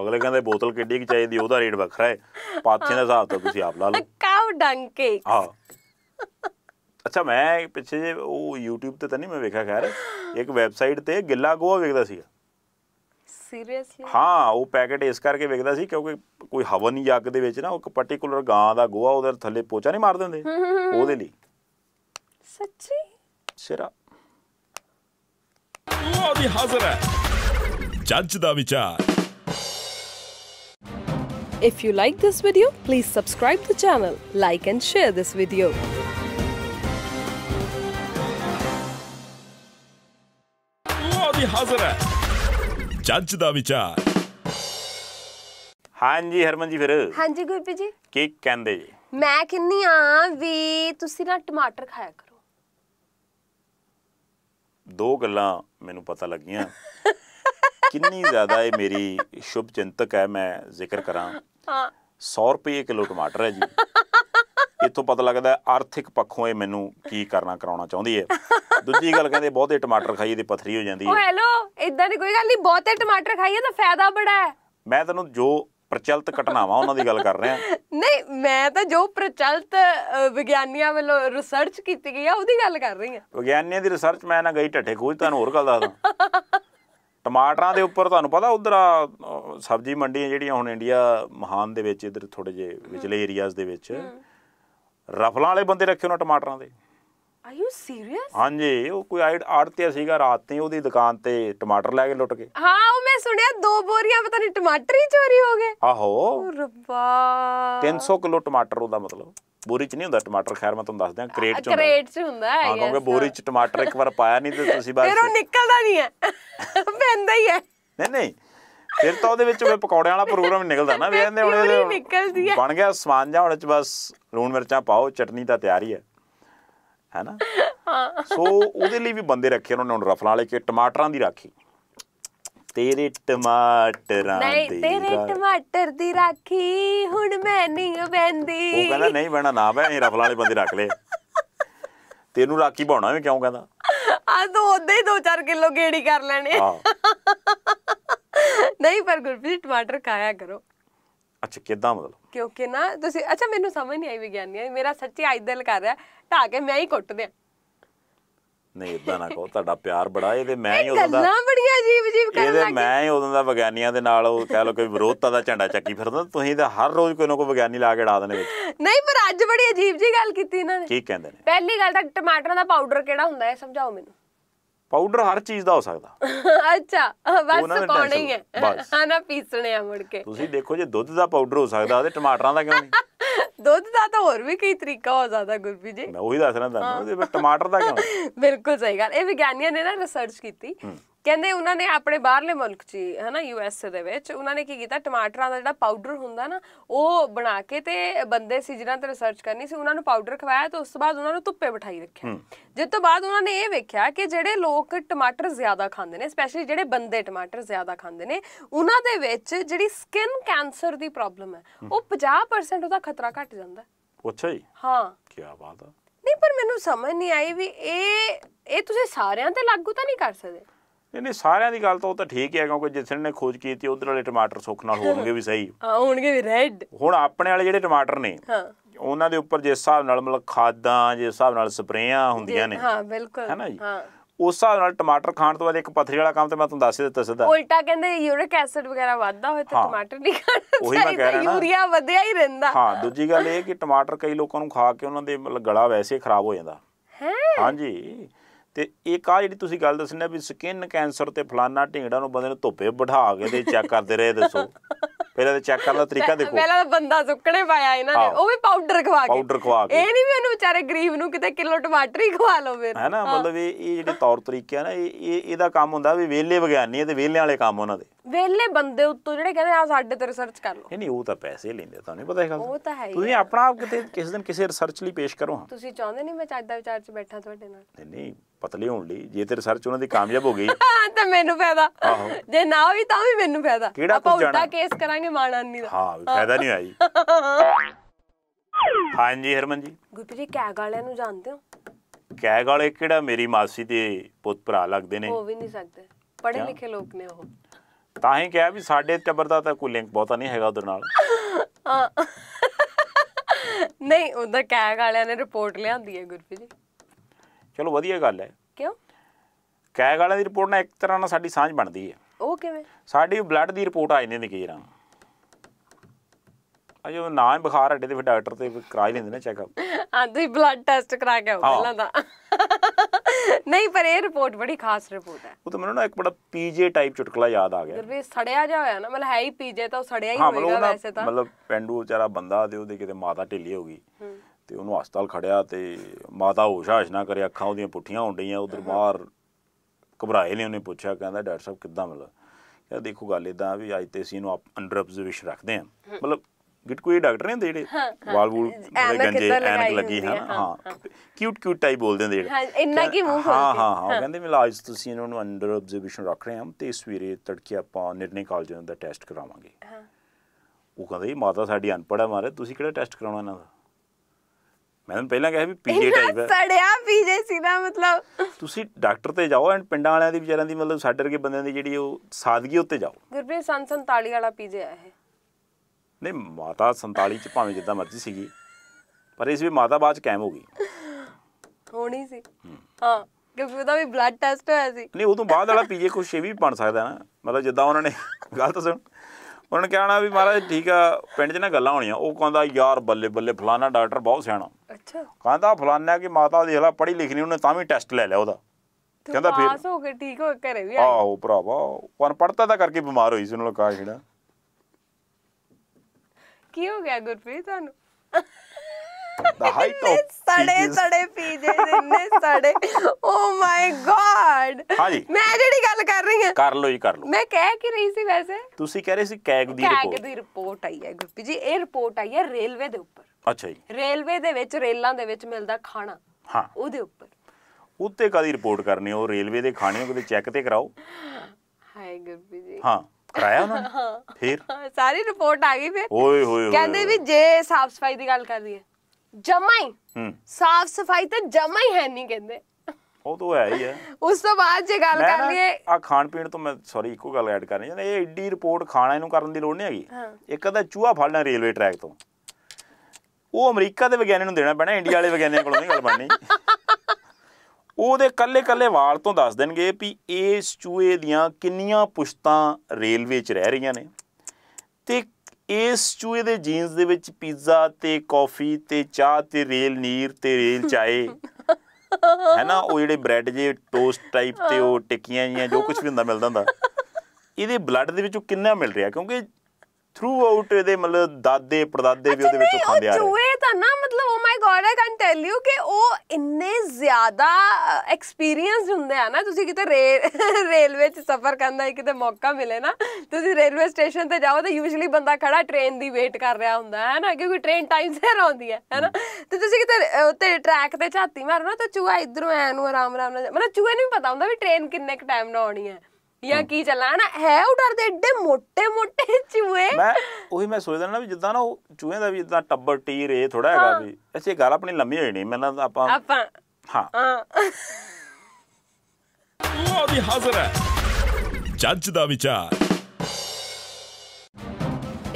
ਅਗਲੇ ਕਹਿੰਦੇ ਬੋਤਲ ਕਿੱਡੀ ਕੀ ਚਾਹੀਦੀ ਉਹਦਾ ਰੇਟ ਵੱਖਰਾ ਹੈ ਪਾਥੀਆਂ ਦਾ ਹਿਸਾਬ ਤਾਂ ਤੁਸੀਂ ਆਪ ਲਾ ਲਓ ਕਾਉ ਡੰਕੇ ਹਾਂ ਅੱਛਾ ਮੈਂ ਪਿੱਛੇ ਜੇ ਉਹ YouTube ਤੇ ਤਾਂ ਨਹੀਂ ਮੈਂ ਵੇਖਿਆ ਖੈਰ ਇੱਕ ਵੈਬਸਾਈਟ ਤੇ ਗਿੱਲਾ ਗੋਆ ਵੇਖਦਾ ਸੀ ਸੀਰੀਅਸਲੀ ਹਾਂ ਉਹ ਪੈਕੇਟ ਇਸ ਕਰਕੇ ਵੇਖਦਾ ਸੀ ਕਿਉਂਕਿ ਕੋਈ ਹਵਨ ਯੱਗ ਦੇ ਵਿੱਚ ਨਾ ਉਹ ਪਾਰਟਿਕੂਲਰ ਗਾਂ ਦਾ ਗੋਆ ਉਹਦੇ ਥੱਲੇ ਪੋਚਾ ਨਹੀਂ ਮਾਰ ਦਿੰਦੇ ਉਹਦੇ ਲਈ ਸੱਚੀ ਸਿਰਾ ਉਹ ਵੀ ਹਾਜ਼ਰ ਹੈ ਜੱਜ ਦਾ ਵਿਚਾਰ If you like this video, please subscribe the channel, like and share this video. ਹਾਜ਼ਰ ਹੈ ਜੱਜ ਦਾ ਵਿਚਾਰ ਹਾਂਜੀ ਹਰਮਨ ਜੀ ਫਿਰ ਹਾਂਜੀ ਗੁਰਪ੍ਰੀਤ ਜੀ ਕੀ ਕਹਿੰਦੇ ਜੀ ਮੈਂ ਕਹਿੰਨੀ ਆ ਵੀ ਤੁਸੀਂ ਨਾ ਟਮਾਟਰ ਖਾਇਆ ਕਰੋ ਦੋ ਗੱਲਾਂ ਮੈਨੂੰ ਪਤਾ ਲੱਗੀਆਂ ਕਿੰਨੀ ਜ਼ਿਆਦਾ ਇਹ ਮੇਰੀ ਸ਼ੁਭ ਚਿੰਤਕ ਹੈ ਮੈਂ ਜ਼ਿਕਰ ਕਰਾਂ ਹਾਂ 100 ਰੁਪਏ ਕਿਲੋ ਟਮਾਟਰ ਹੈ ਜੀ ਇਥੋਂ ਪਤਾ ਲੱਗਦਾ ਆਰਥਿਕ ਪੱਖੋਂ ਇਹ ਮੈਨੂੰ ਕੀ ਕਰਨਾ ਕਰਾਉਣਾ ਚਾਹੁੰਦੀ ਹੈ ਦੂਜੀ ਗੱਲ ਕਹਿੰਦੇ ਬਹੁਤੇ ਟਮਾਟਰ ਖਾਈਏ ਤੇ ਪਥਰੀ ਹੋ ਜਾਂਦੀ ਹੈ ਓ ਹੈਲੋ ਇਦਾਂ ਦੀ ਕੋਈ ਗੱਲ ਨਹੀਂ ਬਹੁਤੇ ਟਮਾਟਰ ਖਾਈਏ ਤਾਂ ਫਾਇਦਾ ਬੜਾ ਹੈ ਮੈਂ ਤੈਨੂੰ ਜੋ ਪ੍ਰਚਲਿਤ ਘਟਨਾਵਾਂ ਉਹਨਾਂ ਦੀ ਗੱਲ ਕਰ ਰਿਹਾ ਨਹੀਂ ਮੈਂ ਤਾਂ ਜੋ ਪ੍ਰਚਲਿਤ ਵਿਗਿਆਨੀਆਂ ਵੱਲੋਂ ਰਿਸਰਚ ਕੀਤੀ ਗਈ ਆ ਉਹਦੀ ਗੱਲ ਕਰ ਰਹੀ ਆ ਵਿਗਿਆਨੀਆਂ ਦੀ ਰਿਸਰਚ ਮੈਂ ਨਾ ਗਈ ਠੱਠੇ ਕੋਈ ਤੁਹਾਨੂੰ ਹੋਰ ਗੱਲ ਦੱਸਦਾ ਟਮਾਟਰਾਂ ਦੇ ਉੱਪਰ ਤੁਹਾਨੂੰ ਪਤਾ ਉਧਰ ਆ ਸਬਜ਼ੀ ਮੰਡੀਆਂ ਜਿਹੜੀਆਂ ਹੁਣ ਇੰਡੀਆ ਮਹਾਨ ਦੇ ਵਿੱਚ ਇਧਰ ਥੋੜੇ ਜਿਹੇ ਵਿਚਲੇ ਏਰੀਆਜ਼ ਦੇ ਵਿੱਚ ਰਫਲਾਂ ਵਾਲੇ ਬੰਦੇ ਰੱਖੇ ਉਹਨਾਂ ਟਮਾਟਰਾਂ ਦੇ ਆਰ ਯੂ ਸੀਰੀਅਸ ਹਾਂਜੀ ਉਹ ਕੋਈ ਆੜਤਿਆ ਸੀਗਾ ਰਾਤ ਤੇ ਉਹਦੀ ਦੁਕਾਨ ਤੇ ਟਮਾਟਰ ਲੈ ਕੇ ਲੁੱਟ ਗਏ ਹਾਂ ਉਹ ਮੈਂ ਸੁਣਿਆ ਦੋ ਬੋਰੀਆਂ ਪਤਾ ਨਹੀਂ ਟਮਾਟਰ ਹੀ ਚੋਰੀ ਹੋ ਗਏ ਆਹੋ ਰੱਬਾ 300 ਕਿਲੋ ਟਮਾਟਰ ਉਹਦਾ ਮਤਲਬ ਬੋਰੀ ਚ ਨਹੀਂ ਹੁੰਦਾ ਟਮਾਟਰ ਖੈਰ ਮੈਂ ਤੁਹਾਨੂੰ ਦੱਸ ਦਿਆਂ ਕ੍ਰੇਟ ਚ ਹੁੰਦਾ ਕ੍ਰੇਟ ਚ ਹੁੰਦਾ ਹੈ ਹਾਂ ਕਿਉਂਕਿ ਬੋਰੀ ਚ ਟਮਾਟਰ ਇੱਕ ਵਾਰ ਪਾਇਆ ਨਹੀਂ ਤੇ ਤੁਸੀਂ ਬਾਅਦ ਫਿਰ ਉਹ ਨਿਕਲਦਾ ਨਹੀਂ ਹੈ ਪੈਂਦਾ ਹੀ ਹੈ ਨਹੀਂ ਨਹੀਂ ਫਿਰ ਤਾਂ ਉਹਦੇ ਵਿੱਚ ਮੈਂ ਪਕੌੜਿਆਂ ਵਾਲਾ ਪ੍ਰੋਗਰਾਮ ਨਿਕਲਦਾ ਨਾ ਵੀ ਹੁਣ ਇਹ ਨਿਕਲਦੀ ਹੈ ਬਣ ਗਿਆ ਸਮਾਨ ਜਾਂ ਹੁਣ ਚ ਬਸ ਲੂਣ ਮਿਰਚਾਂ ਪਾਓ ਚਟਨੀ ਤਾਂ ਤਿਆਰ ਹੀ ਹੈ ਹੈਨਾ ਹਾਂ ਸੋ ਉਹਦੇ ਲਈ ਵੀ ਬੰਦੇ ਰੱਖੇ ਉਹਨਾਂ ਨੇ ਹੁਣ ਰਫਲਾਂ ਵਾਲੇ ਕਿ ਟਮਾਟਰਾਂ ਦੀ ਰਾਖੀ ਤੇਰੇ ਟਮਾਟਰਾਂ ਦੀ ਨਹੀਂ ਤੇਰੇ ਟਮਾਟਰ ਦੀ ਰਾਖੀ ਹੁਣ ਮੈਂ ਨਹੀਂ ਬੰਦੀ ਉਹ ਕਹਿੰਦਾ ਨਹੀਂ ਬਹਿਣਾ ਨਾ ਬੈ ਇਹ ਰਫਲਾਂ ਵਾਲੇ ਬੰਦੇ ਰੱਖ ਲੈ ਤੈਨੂੰ ਰਾਖੀ ਪਾਉਣਾ ਕਿਉਂ ਕਹਿੰਦਾ ਆ ਦੋ ਉਹਦੇ ਹੀ 2-4 ਕਿਲੋ ਗੇੜੀ ਕਰ ਲੈਣੇ ਹਾਂ ਨਹੀਂ ਪਰ ਗੁਰਪ੍ਰੀਤ ਟਮਾਟਰ ਖਾਇਆ ਕਰੋ ਅੱਛਾ ਕਿਦਾਂ ਮਤਲਬ ਕਿਉਂਕਿ ਨਾ ਤੁਸੀਂ ਅੱਛਾ ਮੈਨੂੰ ਸਮਝ ਨਹੀਂ ਆਈ ਵਿਗਿਆਨੀਆਂ ਮੇਰਾ ਸੱਚੀ ਅੱਜ ਦਿਲ ਕਰ ਰਿਹਾ ਢਾ ਕੇ ਮੈਂ ਹੀ ਕੁੱਟ ਦਿਆਂ ਨਹੀਂ ਇਦਾਂ ਨਾ ਕਹੋ ਤੁਹਾਡਾ ਪਿਆਰ ਬੜਾ ਇਹਦੇ ਮੈਂ ਹੀ ਉਹਦਾ ਦਾ ਗੱਲਾਂ ਬੜੀਆਂ ਅਜੀਬ ਅਜੀਬ ਕਰਨ ਲੱਗੇ ਇਹ ਮੈਂ ਹੀ ਉਹਦਾ ਦਾ ਵਿਗਿਆਨੀਆਂ ਦੇ ਨਾਲ ਉਹ ਕਹਿ ਲੋ ਕੋਈ ਵਿਰੋਧਤਾ ਦਾ ਝੰਡਾ ਚੱਕੀ ਫਿਰਦਾ ਤੁਸੀਂ ਤਾਂ ਹਰ ਰੋਜ਼ ਕੋਈ ਨਾ ਕੋਈ ਵਿਗਿਆਨੀ ਲਾ ਕੇ ਢਾ ਦਿੰਦੇ ਵਿੱਚ ਨਹੀਂ ਪਰ ਅੱਜ ਬੜੀ ਅਜੀਬ ਜੀ ਗੱਲ ਕੀਤੀ ਇਹਨਾਂ ਨੇ ਕੀ ਕਹਿੰਦੇ ਨੇ ਪਹਿਲੀ ਗੱਲ ਤਾਂ ਟਮਾਟਰਾਂ ਦਾ ਪਾਊਡਰ ਕਿਹੜਾ ਹੁੰਦਾ ਹੈ ਸਮਝਾਓ ਮੈਨੂੰ ਪਾਊਡਰ ਹਰ ਚੀਜ਼ ਦਾ ਹੋ ਸਕਦਾ ਅੱਛਾ ਬਸ ਪਾਉਣਾ ਹੈ ਹਾਂ ਨਾ ਪੀਸਣੇ ਆ ਮੁੜ ਕੇ ਤੁਸੀਂ ਦੇਖੋ ਜੇ ਦੁੱਧ ਦਾ ਪਾਊਡਰ ਹੋ ਸਕਦਾ ਤੇ ਟਮਾਟਰਾਂ ਦਾ ਕਿਉਂ ਨਹੀਂ ਦੁੱਧ ਦਾ ਤਾਂ ਹੋਰ ਵੀ ਕਈ ਤਰੀਕਾ ਹੋ ਜਾਂਦਾ ਗੁਰਪ੍ਰੀਤ ਜੀ ਮੈਂ ਉਹੀ ਦੱਸ ਰਿਹਾ ਤੁਹਾਨੂੰ ਜੇ ਟਮਾਟਰ ਦਾ ਕਿਉਂ ਬਿਲਕੁਲ ਸਹੀ ਗੱਲ ਇਹ ਵਿਗਿਆਨੀਆਂ ਨੇ ਨਾ ਰਿਸਰਚ ਕੀਤੀ ਕਹਿੰਦੇ ਉਹਨਾਂ ਨੇ ਆਪਣੇ ਬਾਹਰਲੇ ਮੁਲਕ 'ਚ ਹਨਾ ਯੂ ਐਸ ਦੇ ਵਿੱਚ ਉਹਨਾਂ ਨੇ ਕੀ ਕੀਤਾ ਟਮਾਟਰਾਂ ਦਾ ਜਿਹੜਾ ਪਾਊਡਰ ਹੁੰਦਾ ਨਾ ਉਹ ਬਣਾ ਕੇ ਤੇ ਬੰਦੇ ਸੀ ਜਿਨ੍ਹਾਂ ਤੇ ਰਿਸਰਚ ਕਰਨੀ ਸੀ ਉਹਨਾਂ ਨੂੰ ਪਾਊਡਰ ਖਵਾਇਆ ਤੇ ਉਸ ਤੋਂ ਬਾਅਦ ਉਹਨਾਂ ਨੂੰ ਧੁੱਪੇ ਬਿਠਾਈ ਰੱਖਿਆ ਜਿਸ ਤੋਂ ਬਾਅਦ ਉਹਨਾਂ ਨੇ ਇਹ ਵੇਖਿਆ ਕਿ ਜਿਹੜੇ ਲੋਕ ਟਮਾਟਰ ਜ਼ਿਆਦਾ ਖਾਂਦੇ ਨੇ ਸਪੈਸ਼ਲੀ ਜਿਹੜੇ ਬੰਦੇ ਟਮਾਟਰ ਜ਼ਿਆਦਾ ਖਾਂਦੇ ਨੇ ਉਹਨਾਂ ਦੇ ਵਿੱਚ ਜਿਹੜੀ ਸਕਿਨ ਕੈਂਸਰ ਦੀ ਪ੍ਰੋਬਲਮ ਹੈ ਉਹ 50% ਉਹਦਾ ਖਤਰਾ ਘਟ ਜਾਂਦਾ ਅੱਛਾ ਜੀ ਹਾਂ ਕੀ ਬਾਤ ਹੈ ਨਹੀਂ ਪਰ ਮੈਨੂੰ ਸਮਝ ਨਹੀਂ ਆਈ ਵੀ ਇਹ ਇਹ ਤੁਸੀਂ ਸਾਰਿਆਂ ਤੇ ਲਾਗੂ ਤਾਂ ਨਹੀਂ ਕਰ ਸਕਦੇ ਨਹੀਂ ਨਹੀਂ ਸਾਰਿਆਂ ਦੀ ਗੱਲ ਤਾਂ ਉਹ ਤਾਂ ਠੀਕ ਹੈ ਕਿਉਂਕਿ ਜਿਸ ਨੇ ਖੋਜ ਕੀਤੀ ਉਧਰ ਵਾਲੇ ਟਮਾਟਰ ਸੁੱਕ ਨਾਲ ਹੋਣਗੇ ਵੀ ਸਹੀ ਹਾਂ ਹੋਣਗੇ ਵੀ ਰੈੱਡ ਹੁਣ ਆਪਣੇ ਵਾਲੇ ਜਿਹੜੇ ਟਮਾਟਰ ਨੇ ਹਾਂ ਉਹਨਾਂ ਦੇ ਉੱਪਰ ਜਿਸ ਹਿਸਾਬ ਨਾਲ ਮਤਲਬ ਖਾਦਾਂ ਜਿਸ ਹਿਸਾਬ ਨਾਲ ਸਪਰੇਆਂ ਹੁੰਦੀਆਂ ਨੇ ਹਾਂ ਬਿਲਕੁਲ ਹੈ ਨਾ ਜੀ ਉਸ ਹਿਸਾਬ ਨਾਲ ਟਮਾਟਰ ਖਾਣ ਤੋਂ ਬਾਅਦ ਇੱਕ ਪਥਰੀ ਵਾਲਾ ਕੰਮ ਤੇ ਮੈਂ ਤੁਹਾਨੂੰ ਦੱਸ ਦਿੱਤਾ ਸਿੱਧਾ ਉਲਟਾ ਕਹਿੰਦੇ ਯੂਰਿਕ ਐਸਿਡ ਵਗੈਰਾ ਵੱਧਦਾ ਹੋਏ ਤਾਂ ਟਮਾਟਰ ਨਹੀਂ ਖਾਣਾ ਉਹੀ ਮੈਂ ਕਹਿ ਰਿਹਾ ਨਾ ਯੂਰੀਆ ਵਧਿਆ ਹੀ ਰਹਿੰਦਾ ਹਾਂ ਦੂਜੀ ਗੱਲ ਇਹ ਕਿ ਟਮਾਟਰ ਕਈ ਲੋਕਾਂ ਨੂੰ ਖਾ ਕੇ ਉਹਨਾਂ ਦੇ ਗਲਾ ਵੈਸੇ ਖਰਾਬ ਹੋ ਜਾਂਦਾ ਹੈ ਹਾਂਜੀ ਤੇ ਇੱਕ ਆ ਜਿਹੜੀ ਤੁਸੀਂ ਗੱਲ ਦੱਸਣੀ ਵੀ ਸਕਿਨ ਕੈਂਸਰ ਤੇ ਫਲਾਨਾ ਢੀਂਗੜਾ ਨੂੰ ਬੰਦੇ ਨੂੰ ਧੁੱਪੇ ਬਿਠਾ ਕੇ ਤੇ ਚੈੱਕ ਕਰਦੇ ਰਹੇ ਦੱਸੋ ਪਹਿਲਾਂ ਤਾਂ ਚੈੱਕ ਕਰਨ ਦਾ ਤਰੀਕਾ ਦੇਖੋ ਪਹਿਲਾਂ ਬੰਦਾ ਸੁੱਕਣੇ ਪਾਇਆ ਇਹਨਾਂ ਨੇ ਉਹ ਵੀ ਪਾਊਡਰ ਖਵਾ ਕੇ ਪਾਊਡਰ ਖਵਾ ਕੇ ਇਹ ਨਹੀਂ ਵੀ ਉਹਨੂੰ ਵਿਚਾਰੇ ਗਰੀਬ ਨੂੰ ਕਿਤੇ ਕਿਲੋ ਟਮਾਟਰ ਹੀ ਖਵਾ ਲਓ ਫਿਰ ਹੈ ਨਾ ਮਤਲਬ ਇਹ ਇਹ ਜਿਹੜੇ ਤੌਰ ਤਰੀਕੇ ਆ ਨਾ ਇਹ ਇਹਦਾ ਕੰਮ ਹੁੰਦਾ ਵੀ ਵੇਲੇ ਵਿਗਿਆਨੀ ਤੇ ਵੇਲੇ ਵਾਲੇ ਕੰਮ ਉਹਨਾਂ ਦੇ ਵੇਲੇ ਬੰਦੇ ਉੱਤੋਂ ਜਿਹੜੇ ਕਹਿੰਦੇ ਆ ਸਾਡੇ ਤੇ ਰਿਸਰਚ ਕਰ ਲਓ ਨਹੀਂ ਉਹ ਤਾਂ ਪੈਸੇ ਲੈਂਦੇ ਤਾਂ ਨਹੀਂ ਪਤਾ ਇਹ ਗੱਲ ਉਹ ਤਾਂ ਹੈ ਤੁਸੀਂ ਆਪਣਾ ਕਿਤੇ ਕਿਸੇ ਦਿਨ ਕਿਸੇ ਰਿਸਰਚ ਲਈ ਪੇਸ਼ ਕਰੋ ਤੁਸੀਂ ਚਾਹੁੰਦੇ ਨਹੀਂ ਮੈਂ ਚੱਜ ਦਾ ਵਿਚਾਰ 'ਚ ਬੈਠਾ ਤੁਹਾਡੇ ਨਾਲ ਨਹੀਂ ਪਤਲੇ ਹੋਣ ਲਈ ਜੇ ਤੇ ਰਿਸਰਚ ਉਹਨਾਂ ਦੀ ਕਾਮਯਾਬ ਹੋ ਗਈ ਤਾਂ ਮੈਨੂੰ ਫਾਇਦਾ ਜੇ ਨਾ ਹੋਈ ਤਾਂ ਵੀ ਮੈਨੂੰ ਫਾਇਦਾ ਆਪਾਂ ਉਲਟਾ ਕੇਸ ਕਰਾਂਗੇ ਮਾਣਾਨੀ ਦਾ ਹਾਂ ਫਾਇਦਾ ਨਹੀਂ ਆਈ ਹਾਂਜੀ ਹਰਮਨ ਜੀ ਗੁਰਪ੍ਰੀਤ ਕੈਗ ਵਾਲਿਆਂ ਨੂੰ ਜਾਣਦੇ ਹੋ ਕੈਗ ਵਾਲੇ ਕਿਹੜਾ ਮੇਰੀ ਮਾਸੀ ਦੇ ਪੁੱਤ ਭਰਾ ਲੱਗਦੇ ਨੇ ਹੋ ਵੀ ਨਹੀਂ ਸਕਦੇ ਪੜ੍ਹੇ ਲਿਖੇ ਲੋਕ ਨੇ ਉਹ ਤਾਂ ਹੀ ਕਿਹਾ ਵੀ ਸਾਡੇ ਟੱਬਰ ਦਾ ਤਾਂ ਕੋਈ ਲਿੰਕ ਬਹੁਤਾ ਨਹੀਂ ਹੈਗਾ ਉਹਦੇ ਨਾਲ ਨਹੀਂ ਉਹਦਾ ਕੈਗ ਵਾਲਿਆਂ ਨੇ ਰਿਪੋਰਟ ਲਿਆਂਦੀ ਹੈ ਗੁਰਪ੍ਰੀਤ ਜੀ ਚਲੋ ਵਧੀਆ ਗੱਲ ਹੈ ਕਿਉਂ ਕੈਗ ਵਾਲਿਆਂ ਦੀ ਰਿਪੋਰਟ ਨਾਲ ਇੱਕ ਤਰ੍ਹਾਂ ਨਾਲ ਸਾਡੀ ਸਾਂਝ ਬਣਦੀ ਹੈ ਉਹ ਕਿਵੇਂ ਸਾਡੀ ਬਲੱਡ ਦੀ ਰਿਪੋਰਟ ਆ ਜਾਂਦੀ ਨੇ ਕਈ ਰਾਂ ਅਜੋ ਨਾ ਹੀ ਬੁਖਾਰ ਅੱਡੇ ਤੇ ਫਿਰ ਡਾਕਟਰ ਤੇ ਕਰਾ ਹੀ ਲੈਂਦੇ ਨੇ ਚੈੱਕਅਪ ਹਾਂ ਤੁਸੀਂ ਬਲੱਡ ਟੈਸਟ ਕਰਾ ਕੇ ਆਉਂਦੇ ਪਹਿਲਾਂ ਦਾ ਨਹੀਂ ਪਰ ਇਹ ਰਿਪੋਰਟ ਬੜੀ ਖਾਸ ਰਿਪੋਰਟ ਹੈ ਉਹ ਤਾਂ ਮੈਨੂੰ ਨਾ ਇੱਕ ਬੜਾ ਪੀਜੇ ਟਾਈਪ ਚੁਟਕਲਾ ਯਾਦ ਆ ਗਿਆ ਗੁਰਵੀਰ ਸੜਿਆ ਜਾ ਹੋਇਆ ਨਾ ਮਤਲਬ ਹੈ ਹੀ ਪੀਜੇ ਤਾਂ ਉਹ ਸੜਿਆ ਹੀ ਹੋਏਗਾ ਵੈਸੇ ਤਾਂ ਮਤਲਬ ਪੈਂਡੂ ਵਿਚਾਰਾ ਬੰਦਾ ਤੇ ਉਹਦੇ ਕਿਤੇ ਮਾਤਾ ਢਿੱਲੀ ਹੋ ਗਈ ਤੇ ਉਹਨੂੰ ਹਸਪਤਾਲ ਖੜਿਆ ਤੇ ਮਾਤਾ ਹੋਸ਼-ਹਾਸ਼ ਨਾ ਕਰੇ ਅੱਖਾਂ ਉਹਦੀਆਂ ਪੁੱਠੀਆਂ ਹੋਣ ਡਈਆਂ ਉਧਰ ਬਾਹਰ ਘਬਰਾਏ ਨੇ ਉਹਨੇ ਪੁੱਛਿਆ ਕਹਿੰਦਾ ਡਾਕਟਰ ਸਾਹਿਬ ਕਿੱਦਾਂ ਮਤਲਬ ਇਹ ਦੇਖੋ ਗੱਲ ਇਦਾਂ ਵੀ ਅੱਜ ਤੇ ਅਸੀਂ ਇਹਨੂੰ ਅੰਡਰ ਅਬਜ਼ਰਵੇਸ਼ਨ ਰੱਖਦੇ ਆ ਮਤਲਬ ਗਿੱਟ ਕੋਈ ਡਾਕਟਰ ਨੇ ਜਿਹੜੇ ਵਾਲ ਵੂਲ ਗੰਜੇ ਐਨਕ ਲੱਗੀ ਹਾਂ ਹਾਂ ਕਿਊਟ ਕਿਊਟ ਟਾਈਪ ਬੋਲਦੇ ਨੇ ਜਿਹੜੇ ਇੰਨਾ ਕੀ ਮੂੰਹ ਖੋਲ ਹਾਂ ਹਾਂ ਹਾਂ ਕਹਿੰਦੇ ਮੈਂ ਅੱਜ ਤੁਸੀਂ ਇਹਨਾਂ ਨੂੰ ਅੰਡਰ ਅਬਜ਼ਰਵੇਸ਼ਨ ਰੱਖ ਰਹੇ ਹਾਂ ਤੇ ਸਵੇਰੇ ਤੜਕੇ ਆਪਾਂ ਨਿਰਣੇ ਕਾਲਜ ਦਾ ਟੈਸਟ ਕਰਾਵਾਂਗੇ ਹਾਂ ਉਹ ਕਹਿੰਦੇ ਮਾਤਾ ਸਾਡੀ ਅਨਪੜਾ ਮਾਰੇ ਤੁਸੀਂ ਕਿਹੜਾ ਟੈਸਟ ਕਰਾਉਣਾ ਇਹਨਾਂ ਦਾ ਮੈਂ ਤਾਂ ਪਹਿਲਾਂ ਕਿਹਾ ਵੀ ਪੀਜੇ ਟਾਈਪ ਹੈ ਸੜਿਆ ਪੀਜੇ ਸੀ ਨਾ ਮਤਲਬ ਤੁਸੀਂ ਡਾਕਟਰ ਤੇ ਜਾਓ ਐਂਡ ਪਿੰਡਾਂ ਵਾਲਿਆਂ ਦੀ ਵਿਚਾਰਿਆਂ ਦੀ ਮਤਲਬ ਸਾਡੇ ਵਰਗੇ ਬੰਦਿਆਂ ਦੀ ਜਿਹੜੀ ਉਹ ਸਾਦਗੀ ਉੱਤੇ ਜਾਓ ਗੁਰਪ੍ਰੀਤ ਸੰਤ 47 ਵਾਲਾ ਪੀਜੇ ਆ ਇਹ ਨਹੀਂ ਮਾਤਾ 47 ਚ ਭਾਵੇਂ ਜਿੱਦਾਂ ਮਰਜ਼ੀ ਸੀਗੀ ਪਰ ਇਸ ਵੀ ਮਾਤਾ ਬਾਅਦ ਚ ਕੈਮ ਹੋ ਗਈ ਹੋਣੀ ਸੀ ਹਾਂ ਕਿਉਂਕਿ ਉਹਦਾ ਵੀ ਬਲੱਡ ਟੈਸਟ ਹੋਇਆ ਸੀ ਨਹੀਂ ਉਹ ਤੋਂ ਬਾਅਦ ਵਾਲਾ ਪੀਜੇ ਕੁਛ ਇਹ ਵੀ ਬਣ ਸਕਦਾ ਨਾ ਮਤਲਬ ਜਿੱਦਾਂ ਉਹਨਾਂ ਨੇ ਗੱਲ ਤਾਂ ਸੁਣ ਉਹਨਾਂ ਕਹਣਾ ਵੀ ਮਹਾਰਾਜ ਠੀਕ ਆ ਪਿੰਡ 'ਚ ਨਾ ਗੱਲਾਂ ਹੋਣੀਆਂ ਉਹ ਕਹਿੰਦਾ ਯਾਰ ਬੱਲੇ ਬੱਲੇ ਫਲਾਣਾ ਡਾਕਟਰ ਬਹੁਤ ਸਿਆਣਾ ਅੱਛਾ ਕਹਿੰਦਾ ਫਲਾਣਾ ਕਿ ਮਾਤਾ ਦੇਖ ਲੈ ਪੜ੍ਹੀ ਲਿਖਣੀ ਉਹਨੇ ਤਾਂ ਵੀ ਟੈਸਟ ਲੈ ਲਿਆ ਉਹਦਾ ਕਹਿੰਦਾ ਫਿਰ ਪਾਸ ਹੋ ਕੇ ਠੀਕ ਹੋ ਕੇ ਘਰੇ ਵੀ ਆਹੋ ਭਰਾਵਾ ਪਰ ਪੜਤਾ ਤਾਂ ਕਰਕੇ ਬਿਮਾਰ ਹੋਈ ਸੀ ਉਹਨਾਂ ਲੋਕਾਂ ਜਿਹੜਾ ਕੀ ਹੋ ਗਿਆ ਗੁਰਪ੍ਰੀਤ ਤੁਹਾਨੂੰ the ਸੜੇ ਸੜੇ ਪੀਜੇ ਇੰਨੇ ਸੜੇ ਓ ਮਾਈ ਗॉड ਹਾਂਜੀ ਮੈਂ ਜਿਹੜੀ ਗੱਲ ਕਰ ਰਹੀ ਹਾਂ ਕਰ ਲੋ ਜੀ ਕਰ ਲੋ ਮੈਂ ਕਹਿ ਕੀ ਰਹੀ ਸੀ ਵੈਸੇ ਤੁਸੀਂ ਕਹਿ ਰਹੇ ਸੀ ਕੈਗ ਦੀ ਰਿਪੋਰਟ ਕੈਗ ਦੀ ਰਿਪੋਰਟ ਆਈ ਹੈ ਗੁਰਪ੍ਰੀਤ ਜੀ ਇਹ ਰਿਪੋਰਟ ਆਈ ਹੈ ਰੇਲਵੇ ਦੇ ਉੱਪਰ ਅੱਛਾ ਜੀ ਰੇਲਵੇ ਦੇ ਵਿੱਚ ਰੇਲਾਂ ਦੇ ਵਿੱਚ ਮਿਲਦਾ ਖਾਣਾ ਹਾਂ ਉਹਦੇ ਉੱਪਰ ਉੱਤੇ ਕਾਦੀ ਰਿਪੋਰਟ ਕਰਨੀ ਉਹ ਰੇਲਵੇ ਦੇ ਖਾਣੇ ਉਹਦੇ ਚੈੱਕ ਤੇ ਕਰਾਓ ਹਾਏ ਗੁਰਪ੍ਰੀਤ ਜੀ ਹਾਂ ਕਰਾਇਆ ਨਾ ਫਿਰ ਸਾਰੀ ਰਿਪੋਰਟ ਆ ਗਈ ਫਿਰ ਓਏ ਹੋਏ ਹੋਏ ਕਹਿੰਦੇ ਵੀ ਜੇ ਸਾਫ ਸਫਾਈ ਦੀ ਗੱਲ ਕਰਦੀ ਹੈ ਜਮਾ ਹੀ ਸਾਫ ਸਫਾਈ ਤਾਂ ਜਮਾ ਹੀ ਹੈ ਨਹੀਂ ਕਹਿੰਦੇ ਉਹ ਤਾਂ ਹੈ ਹੀ ਹੈ ਉਸ ਤੋਂ ਬਾਅਦ ਜੇ ਗੱਲ ਕਰ ਲਈਏ ਆ ਖਾਣ ਪੀਣ ਤੋਂ ਮੈਂ ਸੌਰੀ ਇੱਕੋ ਗੱਲ ਐਡ ਕਰਨੀ ਜਾਂਦਾ ਇਹ ਐਡੀ ਰਿਪੋਰਟ ਖਾਣਾ ਇਹਨੂੰ ਕਰਨ ਦੀ ਲੋੜ ਨਹੀਂ ਹੈਗੀ ਇੱਕ ਅਦਾ ਚੂਹਾ ਫੜਨਾ ਰੇਲਵੇ ਟਰੈਕ ਤੋਂ ਉਹ ਅਮਰੀਕਾ ਦੇ ਵਿਗਿਆਨੀ ਨੂੰ ਦੇਣਾ ਪੈਣਾ ਇੰਡੀਆ ਵਾਲੇ ਵਿਗਿਆਨੀਆਂ ਕੋਲੋਂ ਨਹੀਂ ਗੱਲ ਬਣਨੀ ਉਹਦੇ ਕੱਲੇ ਕੱਲੇ ਵਾਲ ਤੋਂ ਦੱਸ ਦੇਣਗੇ ਵੀ ਇਸ ਚੂਹੇ ਦੀਆਂ ਕਿੰਨੀਆਂ ਪੁਸ਼ਤਾਂ ਰੇਲਵੇ 'ਚ ਰਹਿ ਰਹੀਆਂ ਨੇ ਤੇ ਇਸ ਚੂਹੇ ਦੇ ਜੀਨਸ ਦੇ ਵਿੱਚ ਪੀਜ਼ਾ ਤੇ ਕਾਫੀ ਤੇ ਚਾਹ ਤੇ ਰੇਲ ਨੀਰ ਤੇ ਰੇਲ ਚਾਏ ਹੈ ਨਾ ਉਹ ਜਿਹੜੇ ਬ੍ਰੈਡ ਜੇ ਟੋਸਟ ਟਾਈਪ ਤੇ ਉਹ ਟਿੱਕੀਆਂ ਜੀਆਂ ਜੋ ਕੁਝ ਵੀ ਹੁੰਦਾ ਮਿਲਦਾ ਹੁੰਦਾ ਇਹਦੇ ਬਲੱਡ ਦੇ ਵਿੱਚੋਂ ਕਿੰਨਾ ਮਿਲ ਰਿਹਾ ਕਿਉਂਕਿ ਥਰੂ ਆਊਟ ਇਹਦੇ ਮਤਲਬ ਦਾਦੇ ਪਰਦਾਦੇ ਵੀ ਉਹਦੇ ਵਿੱਚ ਖਾਂਦੇ ਆ ਰਹੇ ਜੂਏ ਤਾਂ ਨਾ ਮਤਲਬ oh my god I can tell you ਕਿ ਉਹ ਇੰਨੇ ਜ਼ਿਆਦਾ ਐਕਸਪੀਰੀਅੰਸ ਹੁੰਦੇ ਆ ਨਾ ਤੁਸੀਂ ਕਿਤੇ ਰੇਲਵੇ 'ਚ ਸਫ਼ਰ ਕਰਨ ਦਾ ਕਿਤੇ ਮੌਕਾ ਮਿਲੇ ਨਾ ਤੁਸੀਂ ਰੇਲਵੇ ਸਟੇਸ਼ਨ ਤੇ ਜਾਓ ਤਾਂ ਯੂਜੂਲੀ ਬੰਦਾ ਖੜਾ ਟ੍ਰੇਨ ਦੀ ਵੇਟ ਕਰ ਰਿਹਾ ਹੁੰਦਾ ਹੈ ਨਾ ਕਿਉਂਕਿ ਟ੍ਰੇਨ ਟਾਈਮ ਸੇ ਆਉਂਦੀ ਹੈ ਹੈ ਨਾ ਤੇ ਤੁਸੀਂ ਕਿਤੇ ਉੱਤੇ ਟਰੈਕ ਤੇ ਝਾਤੀ ਮਾਰੋ ਨਾ ਤਾਂ ਚੂਹਾ ਇਧਰੋਂ ਐ ਨੂੰ ਆਰਾਮ ਆਰਾਮ ਨਾਲ ਮਤਲਬ ਚੂਹੇ ਨੂੰ ਵੀ ਪਤਾ ਹੁੰਦਾ ਵੀ ਟ੍ਰੇਨ ਕਿੰਨੇ ਕ ਟਾਈਮ ਨਾਲ ਆਉਣੀ ਹੈ ਜਾਂ ਕੀ ਚਲਾਣਾ ਹੈ ਉਹ ਡਰਦੇ ਐਡੇ ਮੋٹے ਮੋٹے ਚੂਹੇ ਮੈਂ ਉਹੀ ਮੈਂ ਸੋਚਦਾ ਨਾ ਵੀ ਜਿੱਦਾਂ ਨਾ ਉਹ ਚੂਹਿਆਂ ਦਾ ਵੀ ਜਿੱਦਾਂ ਟੱਬਰ ਟੀਰ ਇਹ ਥੋੜਾ ਹੈਗਾ ਵੀ ਐਸੀ ਗੱਲ ਆਪਣੀ ਲੰਮੀ ਹੋਈ ਨਹੀਂ ਮੈਨਾਂ ਆਪਾਂ ਆਪਾਂ ਹਾਂ ਉਹ ਵੀ ਹਾਜ਼ਰ ਹੈ ਜੱਜ ਦਾ ਵਿਚਾਰ